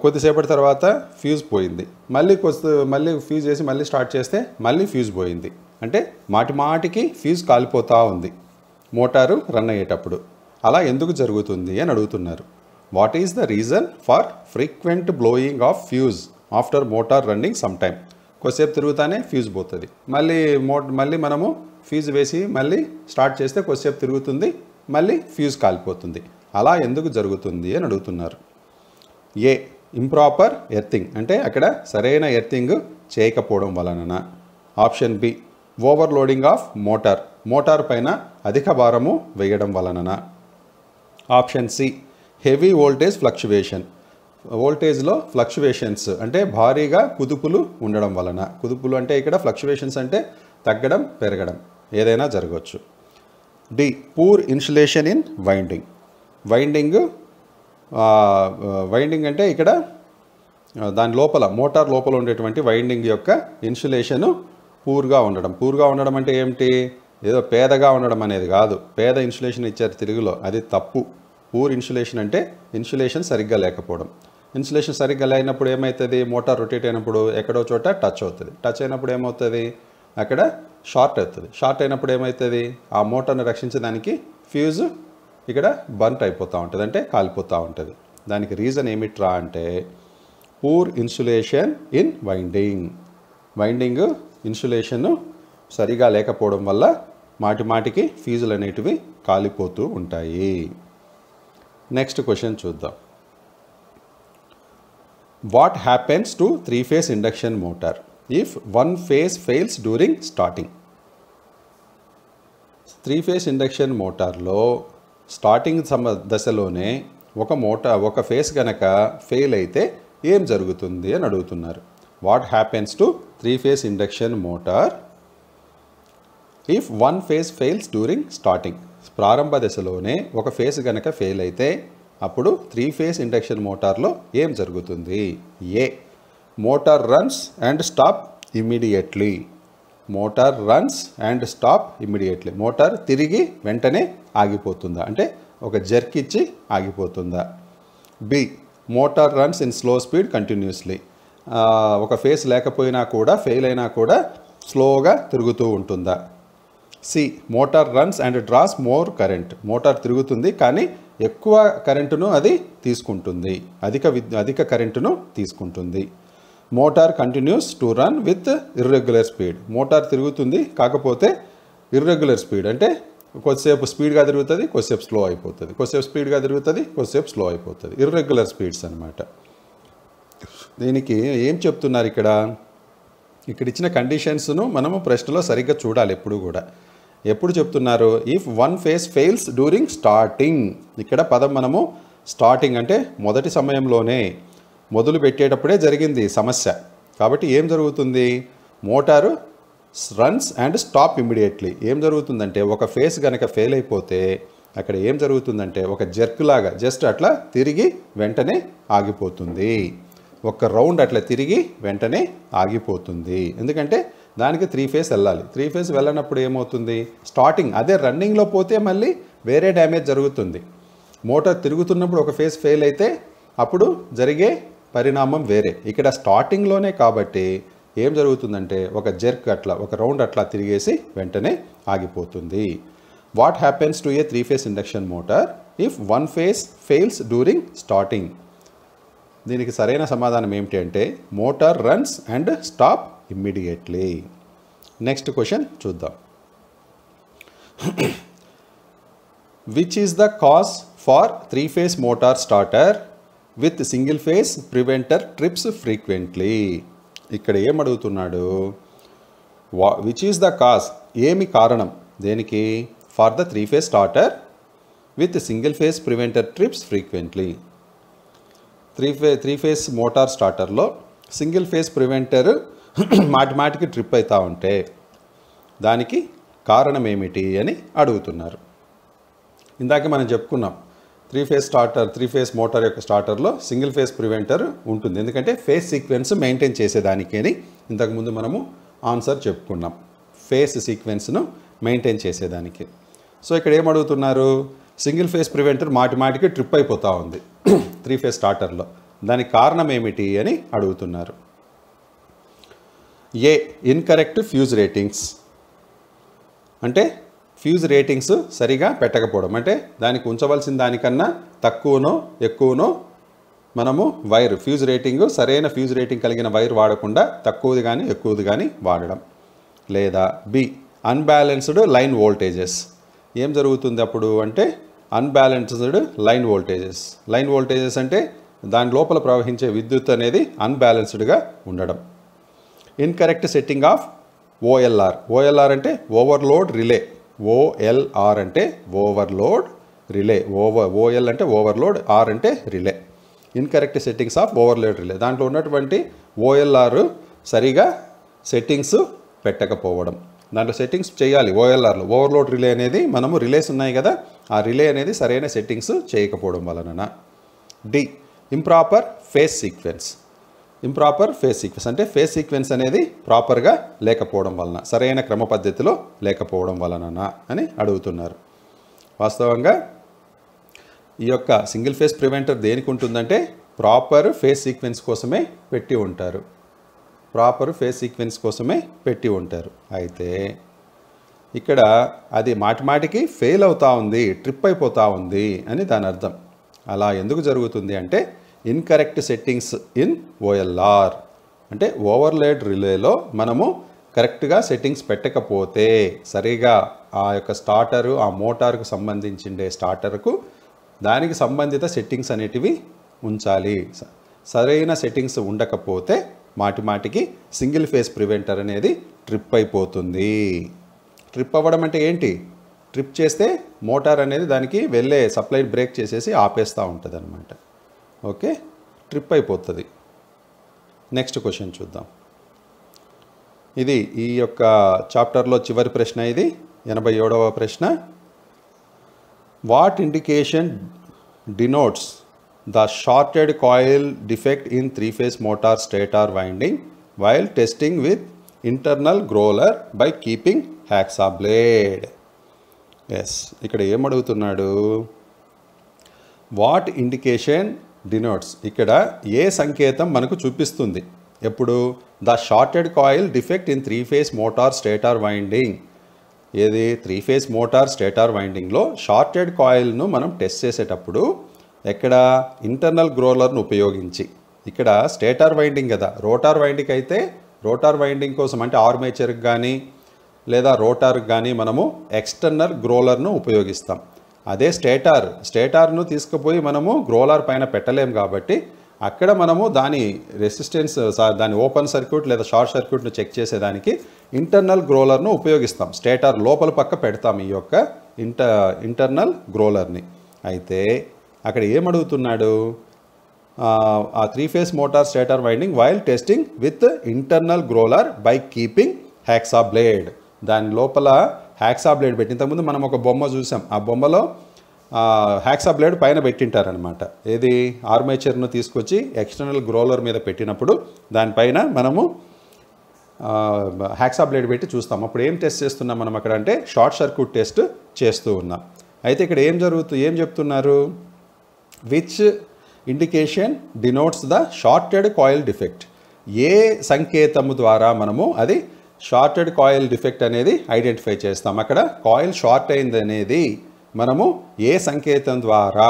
కొద్దిసేపటి తర్వాత ఫ్యూజ్ పోయింది మళ్ళీ కొద్ది మళ్ళీ ఫ్యూజ్ వేసి మళ్ళీ స్టార్ట్ చేస్తే మళ్ళీ ఫ్యూజ్ పోయింది అంటే మాటి మాటికి ఫ్యూజ్ కాలిపోతూ ఉంది మోటారు రన్ అయ్యేటప్పుడు అలా ఎందుకు జరుగుతుంది అని అడుగుతున్నారు what is the reason for frequent blowing of fuse after motor running some time కొద్దిసేపు తిరుగుతానే ఫ్యూజ్ పోతుంది మళ్ళీ మో మళ్ళీ మనము ఫ్యూజ్ వేసి మళ్ళీ స్టార్ట్ చేస్తే కొద్దిసేపు తిరుగుతుంది మళ్ళీ ఫ్యూజ్ కాలిపోతుంది అలా ఎందుకు జరుగుతుంది అని అడుగుతున్నారు ఏ ఇంప్రాపర్ ఎర్తింగ్ అంటే అక్కడ సరైన ఎర్తింగ్ చేయకపోవడం వలన option B overloading of motor motor పైన అధిక భారము వేయడం వలన option C heavy voltage fluctuation ఓల్టేజ్లో ఫ్లక్చువేషన్స్ అంటే భారీగా కుదుపులు ఉండడం వలన కుదుపులు అంటే ఇక్కడ ఫ్లక్చువేషన్స్ అంటే తగ్గడం పెరగడం ఏదైనా జరగవచ్చు D poor insulation in winding winding winding అంటే ఇక్కడ దాని లోపల మోటార్ లోపల ఉండేటువంటి వైండింగ్ యొక్క ఇన్సులేషను పూర్గా ఉండడం పూర్గా ఉండడం అంటే ఏమిటి ఏదో పేదగా ఉండడం అనేది కాదు పేద ఇన్సులేషన్ ఇచ్చారు తెలుగులో అది తప్పు పూర్ ఇన్సులేషన్ అంటే ఇన్సులేషన్ సరిగ్గా లేకపోవడం ఇన్సులేషన్ సరిగ్గా లేనప్పుడు ఏమవుతుంది మోటార్ రొటేట్ అయినప్పుడు ఎక్కడో చోట టచ్ అవుతుంది టచ్ అయినప్పుడు ఏమవుతుంది అక్కడ షార్ట్ అవుతుంది షార్ట్ అయినప్పుడు ఏమవుతుంది ఆ మోటార్ను రక్షించడానికి ఫ్యూజ్ ఇక్కడ బంట్ అయిపోతూ ఉంటుంది అంటే కాలిపోతూ ఉంటుంది దానికి రీజన్ ఏమిట్రా అంటే poor insulation in winding winding insulation సరిగా లేకపోవడం వల్ల మాటి మాటికి ఫీజులు అనేటివి కాలిపోతూ ఉంటాయి నెక్స్ట్ క్వశ్చన్ చూద్దాం what happens to three phase induction motor if one phase fails during starting three phase induction మోటార్లో స్టార్టింగ్ సమ దశలోనే ఒక మోట ఒక ఫేస్ కనుక ఫెయిల్ అయితే ఏం జరుగుతుంది అని అడుగుతున్నారు what happens to three phase induction motor if one phase fails during starting ప్రారంభ దశలోనే ఒక ఫేస్ కనుక ఫెయిల్ అయితే అప్పుడు త్రీ ఫేస్ ఇండక్షన్ మోటార్లో ఏం జరుగుతుంది A motor runs and stop immediately motor runs and stop immediately motor తిరిగి వెంటనే ఆగిపోతుందా అంటే ఒక జర్క్ ఇచ్చి ఆగిపోతుందా B motor runs in slow speed continuously ఒక ఫేస్ లేకపోయినా కూడా ఫెయిల్ అయినా కూడా స్లోగా తిరుగుతూ ఉంటుందా C motor runs and draws more current motor తిరుగుతుంది కానీ ఎక్కువ కరెంటును అది తీసుకుంటుంది అధిక విద్యు అధిక కరెంటును తీసుకుంటుంది motor continues to run with irregular speed motor తిరుగుతుంది కాకపోతే ఇర్రెగ్యులర్ స్పీడ్ అంటే కొద్దిసేపు స్పీడ్గా తిరుగుతుంది కొద్దిసేపు స్లో అయిపోతుంది కొద్దిసేపు స్పీడ్గా తిరుగుతుంది కొద్దిసేపు స్లో అయిపోతుంది ఇర్రెగ్యులర్ స్పీడ్స్ అనమాట దీనికి ఏం చెప్తున్నారు ఇక్కడ ఇక్కడ ఇచ్చిన కండిషన్స్ను మనము ప్రశ్నలో సరిగ్గా చూడాలి ఎప్పుడు కూడా ఎప్పుడు చెప్తున్నారు if one phase fails during starting ఇక్కడ పదం మనము స్టార్టింగ్ అంటే మొదటి సమయంలోనే మొదలు పెట్టేటప్పుడే జరిగింది సమస్య కాబట్టి ఏం జరుగుతుంది motor runs and stop immediately ఏం జరుగుతుందంటే ఒక ఫేస్ కనుక ఫెయిల్ అయిపోతే అక్కడ ఏం జరుగుతుందంటే ఒక జర్క్ లాగా జస్ట్ అట్లా తిరిగి వెంటనే ఆగిపోతుంది ఒక రౌండ్ అట్లా తిరిగి వెంటనే ఆగిపోతుంది ఎందుకంటే దానికి త్రీ ఫేస్ వెళ్ళాలి త్రీ ఫేస్ వెళ్ళినప్పుడు ఏమవుతుంది స్టార్టింగ్ అదే రన్నింగ్లో పోతే మళ్ళీ వేరే డ్యామేజ్ జరుగుతుంది మోటార్ తిరుగుతున్నప్పుడు ఒక ఫేస్ ఫెయిల్ అయితే అప్పుడు జరిగే పరిణామం వేరే ఇక్కడ స్టార్టింగ్లోనే కాబట్టి ఏం జరుగుతుందంటే ఒక జెర్క్ అట్లా ఒక రౌండ్ అట్లా తిరిగేసి వెంటనే ఆగిపోతుంది what happens to a three phase induction motor if one phase fails during starting దీనికి సరైన సమాధానం ఏమిటి అంటే motor runs and stop immediately next question చూద్దాం which is the cause for three phase motor starter with single phase preventer trips frequently ఇక్కడ ఏమడుగుతున్నాడు వా విచ్ ఈస్ ద కాజ్ ఏమి కారణం దేనికి for the three phase starter with single phase preventer trips frequently three phase three phase motor స్టార్టర్లో సింగిల్ ఫేస్ ప్రివెంటర్ మాటిమాటికి ట్రిప్ అవుతూ ఉంటే దానికి కారణం ఏమిటి అని అడుగుతున్నారు ఇందాక మనం చెప్పుకున్నాం three phase starter three phase motor యొక్క స్టార్టర్లో సింగిల్ ఫేజ్ ప్రివెంటర్ ఉంటుంది ఎందుకంటే ఫేస్ సీక్వెన్స్ మెయింటైన్ చేసేదానికని ఇంతకుముందు మనము ఆన్సర్ చెప్పుకున్నాం ఫేస్ సీక్వెన్స్ను మెయింటైన్ చేసేదానికి సో ఇక్కడ ఏమడుగుతున్నారు సింగిల్ ఫేజ్ ప్రివెంటర్ మాటి మాటికి ట్రిప్ అయిపోతూ ఉంది <clears throat> త్రీ ఫేజ్ స్టార్టర్లో దానికి కారణం ఏమిటి అని అడుగుతున్నారు ఏ ఇన్కరెక్ట్ ఫ్యూజ్ రేటింగ్స్ అంటే ఫ్యూజ్ రేటింగ్స్ సరిగా పెట్టకపోవడం అంటే దానికి ఉంచవలసిన దానికన్నా తక్కువనో ఎక్కువనో మనము వైర్ ఫ్యూజ్ రేటింగ్ సరైన ఫ్యూజ్ రేటింగ్ కలిగిన వైర్ వాడకుండా తక్కువది కానీ ఎక్కువది కానీ వాడడం లేదా బి అన్బ్యాలెన్స్డ్ లైన్ వోల్టేజెస్ ఏం జరుగుతుంది అప్పుడు అంటే unbalanced line voltages line voltages అంటే దాని లోపల ప్రవహించే విద్యుత్ అనేది అన్బ్యాలెన్స్డ్గా ఉండడం incorrect setting of OLR OLR అంటే ఓవర్లోడ్ రిలే ఓఎల్ఆర్ అంటే ఓవర్లోడ్ రిలే ఓవర్ ఓఎల్ అంటే ఓవర్లోడ్ ఆర్ అంటే relay incorrect settings of overload relay దాంట్లో ఉన్నటువంటి ఓఎల్ఆర్ సరిగా సెట్టింగ్స్ పెట్టకపోవడం దాంట్లో సెట్టింగ్స్ చేయాలి ఓఎల్ఆర్లో ఓవర్లోడ్ రిలే అనేది మనము రిలేస్ ఉన్నాయి కదా ఆ రిలే అనేది సరైన సెట్టింగ్స్ చేయకపోవడం వలన D improper phase sequence improper phase sequence అంటే ఫేస్ సీక్వెన్స్ అనేది ప్రాపర్గా లేకపోవడం వలన సరైన క్రమ పద్ధతిలో లేకపోవడం వలన అని అడుగుతున్నారు వాస్తవంగా ఈ యొక్క సింగిల్ ఫేస్ ప్రివెంటర్ దేనికి ఉంటుందంటే ప్రాపర్ ఫేస్ సీక్వెన్స్ కోసమే పెట్టి ఉంటారు ప్రాపర్ ఫేస్ సీక్వెన్స్ కోసమే పెట్టి ఉంటారు అయితే ఇక్కడ అది మాటిమాటికి ఫెయిల్ అవుతూ ఉంది ట్రిప్ అయిపోతూ ఉంది అని దాని అర్థం అలా ఎందుకు జరుగుతుంది అంటే ఇన్కరెక్ట్ సెట్టింగ్స్ ఇన్ ఓఎల్ఆర్ అంటే ఓవర్లేడ్ రిలేలో మనము కరెక్ట్గా సెట్టింగ్స్ పెట్టకపోతే సరిగా ఆ యొక్క స్టార్టరు ఆ మోటార్కు సంబంధించిండే స్టార్టర్కు దానికి సంబంధిత సెట్టింగ్స్ అనేటివి ఉంచాలి సరైన సెట్టింగ్స్ ఉండకపోతే మాటి మాటికి సింగిల్ ఫేస్ ప్రివెంటర్ అనేది ట్రిప్ అయిపోతుంది ట్రిప్ అవ్వడం అంటే ఏంటి ట్రిప్ చేస్తే మోటార్ అనేది దానికి వెళ్ళే సప్లై బ్రేక్ చేసేసి ఆపేస్తూ ఉంటుంది అనమాట ఓకే ట్రిప్ అయిపోతుంది నెక్స్ట్ క్వశ్చన్ చూద్దాం ఇది ఈ యొక్క చాప్టర్లో చివరి ప్రశ్న ఇది ఎనభై ఏడవ ప్రశ్న what indication denotes the shorted coil defect in three phase motor stator winding while testing with internal growler by keeping hacksaw blades ఇక్కడ ఏమడుగుతున్నాడు వాట్ ఇండికేషన్ డినోట్స్ ఇక్కడ ఏ సంకేతం మనకు చూపిస్తుంది ఎప్పుడు the shorted coil defect in three phase motor stator winding ఏది త్రీ ఫేస్ మోటార్ స్టేటార్ వైండింగ్లో షార్టెడ్ కాయిల్ను మనం టెస్ట్ చేసేటప్పుడు ఎక్కడ ఇంటర్నల్ గ్రోలర్ను ఉపయోగించి ఇక్కడ స్టేటార్ వైండింగ్ కదా రోటార్ వైండింగ్ అయితే రోటార్ వైండింగ్ కోసం అంటే ఆర్మేచర్కి కానీ లేదా రోటార్కి కానీ మనము ఎక్స్టర్నల్ గ్రోలర్ను ఉపయోగిస్తాం అదే స్టేటార్ స్టేటార్ను తీసుకుపోయి మనము గ్రోలార్ పైన పెట్టలేం కాబట్టి అక్కడ మనము దాని రెసిస్టెన్స్ దాని ఓపెన్ సర్క్యూట్ లేదా షార్ట్ సర్క్యూట్ను చెక్ చేసేదానికి ఇంటర్నల్ గ్రోలర్ను ఉపయోగిస్తాం స్టేటార్ లోపల పక్క పెడతాం ఈ యొక్క ఇంట ఇంటర్నల్ గ్రోలర్ని అయితే అక్కడ ఏమడుగుతున్నాడు ఆ three phase motor stator winding while testing with internal growler by keeping hacksaw blade దాని లోపల హ్యాక్సా బ్లేడ్ పెట్టి ఇంతకుముందు మనం ఒక బొమ్మ చూసాం ఆ బొమ్మలో హ్యాక్సా బ్లేడ్ పైన పెట్టింటారనమాట ఏది ఆర్మేచర్ను తీసుకొచ్చి ఎక్స్టర్నల్ గ్రోలర్ మీద పెట్టినప్పుడు దానిపైన మనము హ్యాక్సా బ్లేడ్ పెట్టి చూస్తాం అప్పుడు ఏం టెస్ట్ చేస్తున్నాం మనం అక్కడ అంటే షార్ట్ సర్క్యూట్ టెస్ట్ చేస్తూ ఉన్నాం అయితే ఇక్కడ ఏం జరుగుతూ ఏం చెప్తున్నారు which indication denotes the shorted coil defect ఏ సంకేతము ద్వారా మనము అది షార్టెడ్ కాయిల్ డిఫెక్ట్ అనేది ఐడెంటిఫై చేస్తాం అక్కడ కాయిల్ షార్ట్ అయింది అనేది మనము ఏ సంకేతం ద్వారా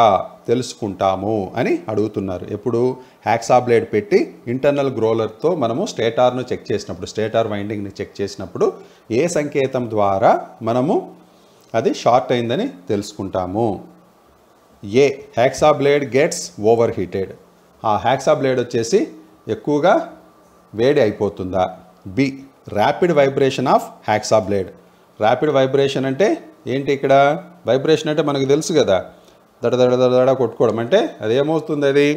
తెలుసుకుంటాము అని అడుగుతున్నారు ఎప్పుడు హ్యాక్సా బ్లేడ్ పెట్టి ఇంటర్నల్ గ్రోలర్తో మనము స్టేటార్ను చెక్ చేసినప్పుడు స్టేటార్ వైండింగ్ని చెక్ చేసినప్పుడు ఏ సంకేతం ద్వారా మనము అది షార్ట్ అయిందని తెలుసుకుంటాము A hacksaw blade gets overheated ఆ హ్యాక్సా బ్లేడ్ వచ్చేసి ఎక్కువగా వేడి అయిపోతుందా B rapid vibration of hacksaw blade rapid vibration అంటే ఏంటి ఇక్కడ వైబ్రేషన్ అంటే మనకు తెలుసు కదా దడ దడ దడ కొట్టుకోవడం అంటే ఏమవుతుంది అది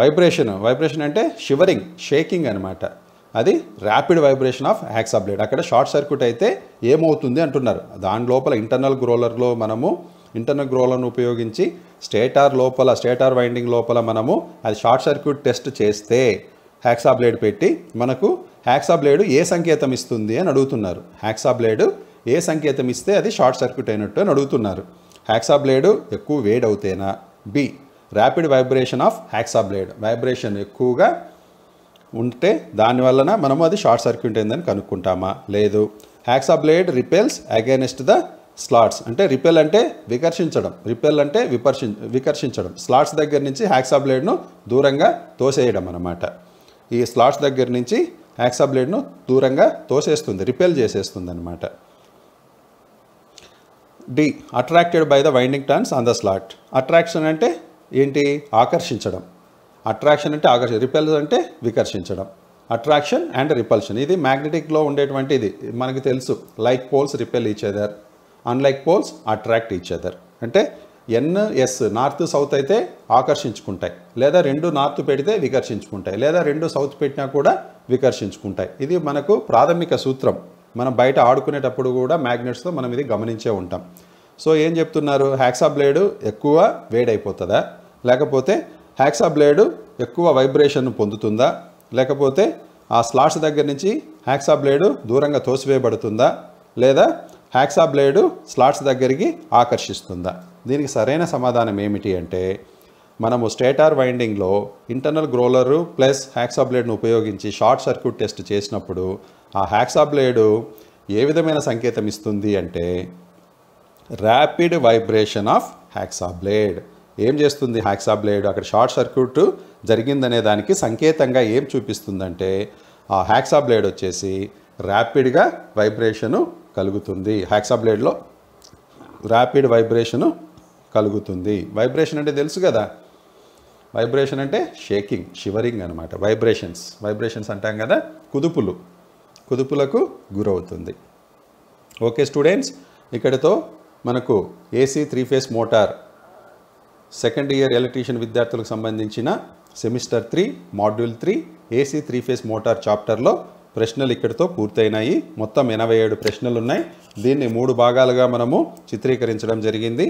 వైబ్రేషన్ వైబ్రేషన్ అంటే షివరింగ్ షేకింగ్ అనమాట అది rapid vibration of hacksaw blade అక్కడ షార్ట్ సర్క్యూట్ అయితే ఏమవుతుంది అంటున్నారు దాని లోపల ఇంటర్నల్ గ్రోలర్లో మనము ఇంటర్నల్ గ్రోలర్ను ఉపయోగించి స్టేటార్ లోపల స్టేటార్ వైండింగ్ లోపల మనము అది షార్ట్ సర్క్యూట్ టెస్ట్ చేస్తే హ్యాక్సా బ్లేడ్ పెట్టి మనకు హ్యాక్సా బ్లేడు ఏ సంకేతం ఇస్తుంది అని అడుగుతున్నారు హ్యాక్సా బ్లేడు ఏ సంకేతం ఇస్తే అది షార్ట్ సర్క్యూట్ అయినట్టు అని అడుగుతున్నారు హ్యాక్సా బ్లేడు ఎక్కువ వేడ్ అవుతేనా B rapid vibration of hacksaw blade vibration ఎక్కువగా ఉంటే దానివల్లన మనము అది షార్ట్ సర్క్యూట్ అయిందని కనుక్కుంటామా లేదు hacksaw blade repels against the slots అంటే రిపెల్ అంటే వికర్షించడం రిపెల్ అంటే విపర్షి వికర్షించడం స్లాట్స్ దగ్గర నుంచి హ్యాక్సా బ్లేడ్ను దూరంగా తోసేయడం అన్నమాట ఈ స్లాట్స్ దగ్గర నుంచి యాక్సా బ్లేడ్ను దూరంగా తోసేస్తుంది రిపేల్ చేసేస్తుంది అనమాట D attracted by the winding turns on the slot attraction అంటే ఏంటి ఆకర్షించడం అట్రాక్షన్ అంటే ఆకర్షణ రిపెల్ అంటే వికర్షించడం అట్రాక్షన్ అండ్ రిపల్షన్ ఇది మ్యాగ్నెటిక్లో ఉండేటువంటి ఇది మనకి తెలుసు like poles repel each other unlike poles attract each other అంటే ఎన్ఎస్ నార్త్ సౌత్ అయితే ఆకర్షించుకుంటాయి లేదా రెండు నార్త్ పెడితే వికర్షించుకుంటాయి లేదా రెండు సౌత్ పెట్టినా కూడా వికర్షించుకుంటాయి ఇది మనకు ప్రాథమిక సూత్రం మనం బయట ఆడుకునేటప్పుడు కూడా మ్యాగ్నెట్స్తో మనం ఇది గమనించే ఉంటాం సో ఏం చెప్తున్నారు హ్యాక్సా బ్లేడు ఎక్కువ వేడైపోతుందా లేకపోతే హ్యాక్సా బ్లేడు ఎక్కువ వైబ్రేషన్ పొందుతుందా లేకపోతే ఆ స్లాట్స్ దగ్గర నుంచి హ్యాక్సా బ్లేడు దూరంగా తోసివేయబడుతుందా లేదా హ్యాక్సా బ్లేడు స్లాట్స్ దగ్గరికి ఆకర్షిస్తుందా దీనికి సరైన సమాధానం ఏమిటి అంటే మనము స్టేటార్ వైండింగ్లో ఇంటర్నల్ గ్రోలరు ప్లస్ హ్యాక్సా బ్లేడ్ను ఉపయోగించి షార్ట్ సర్క్యూట్ టెస్ట్ చేసినప్పుడు ఆ హ్యాక్సా బ్లేడు ఏ విధమైన సంకేతం ఇస్తుంది అంటే rapid vibration of hacksaw blade ఏం చేస్తుంది హ్యాక్సా బ్లేడ్ అక్కడ షార్ట్ సర్క్యూట్ జరిగిందనే దానికి సంకేతంగా ఏం చూపిస్తుందంటే ఆ హ్యాక్సా బ్లేడ్ వచ్చేసి ర్యాపిడ్గా వైబ్రేషను కలుగుతుంది హ్యాక్సా బ్లేడ్లో ర్యాపిడ్ వైబ్రేషను కలుగుతుంది వైబ్రేషన్ అంటే తెలుసు కదా వైబ్రేషన్ అంటే షేకింగ్ షివరింగ్ అనమాట వైబ్రేషన్స్ వైబ్రేషన్స్ అంటాం కదా కుదుపులు కుదుపులకు గురవుతుంది ఓకే స్టూడెంట్స్ ఇక్కడితో మనకు AC three phase motor second year electrician విద్యార్థులకు సంబంధించిన semester three module three AC three phase motor చాప్టర్లో ప్రశ్నలు ఇక్కడితో పూర్తయినాయి మొత్తం ఎనభై ఏడు ప్రశ్నలు ఉన్నాయి దీన్ని మూడు భాగాలుగా మనము చిత్రీకరించడం జరిగింది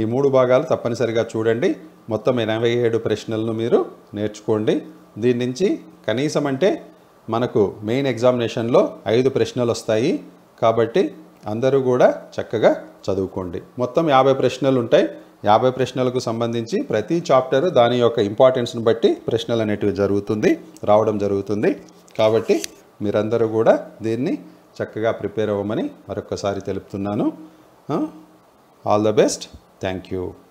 ఈ మూడు భాగాలు తప్పనిసరిగా చూడండి మొత్తం ఎనభై ఏడు ప్రశ్నలను మీరు నేర్చుకోండి దీని నుంచి కనీసం అంటే మనకు మెయిన్ ఎగ్జామినేషన్లో ఐదు ప్రశ్నలు వస్తాయి కాబట్టి అందరూ కూడా చక్కగా చదువుకోండి మొత్తం యాభై ప్రశ్నలు ఉంటాయి యాభై ప్రశ్నలకు సంబంధించి ప్రతి చాప్టర్ దాని యొక్క ఇంపార్టెన్స్ని బట్టి ప్రశ్నలు అనేటివి జరుగుతుంది రావడం జరుగుతుంది కాబట్టి మీరందరూ కూడా దీన్ని చక్కగా ప్రిపేర్ అవ్వమని మరొకసారి తెలుపుతున్నాను all the best Thank you.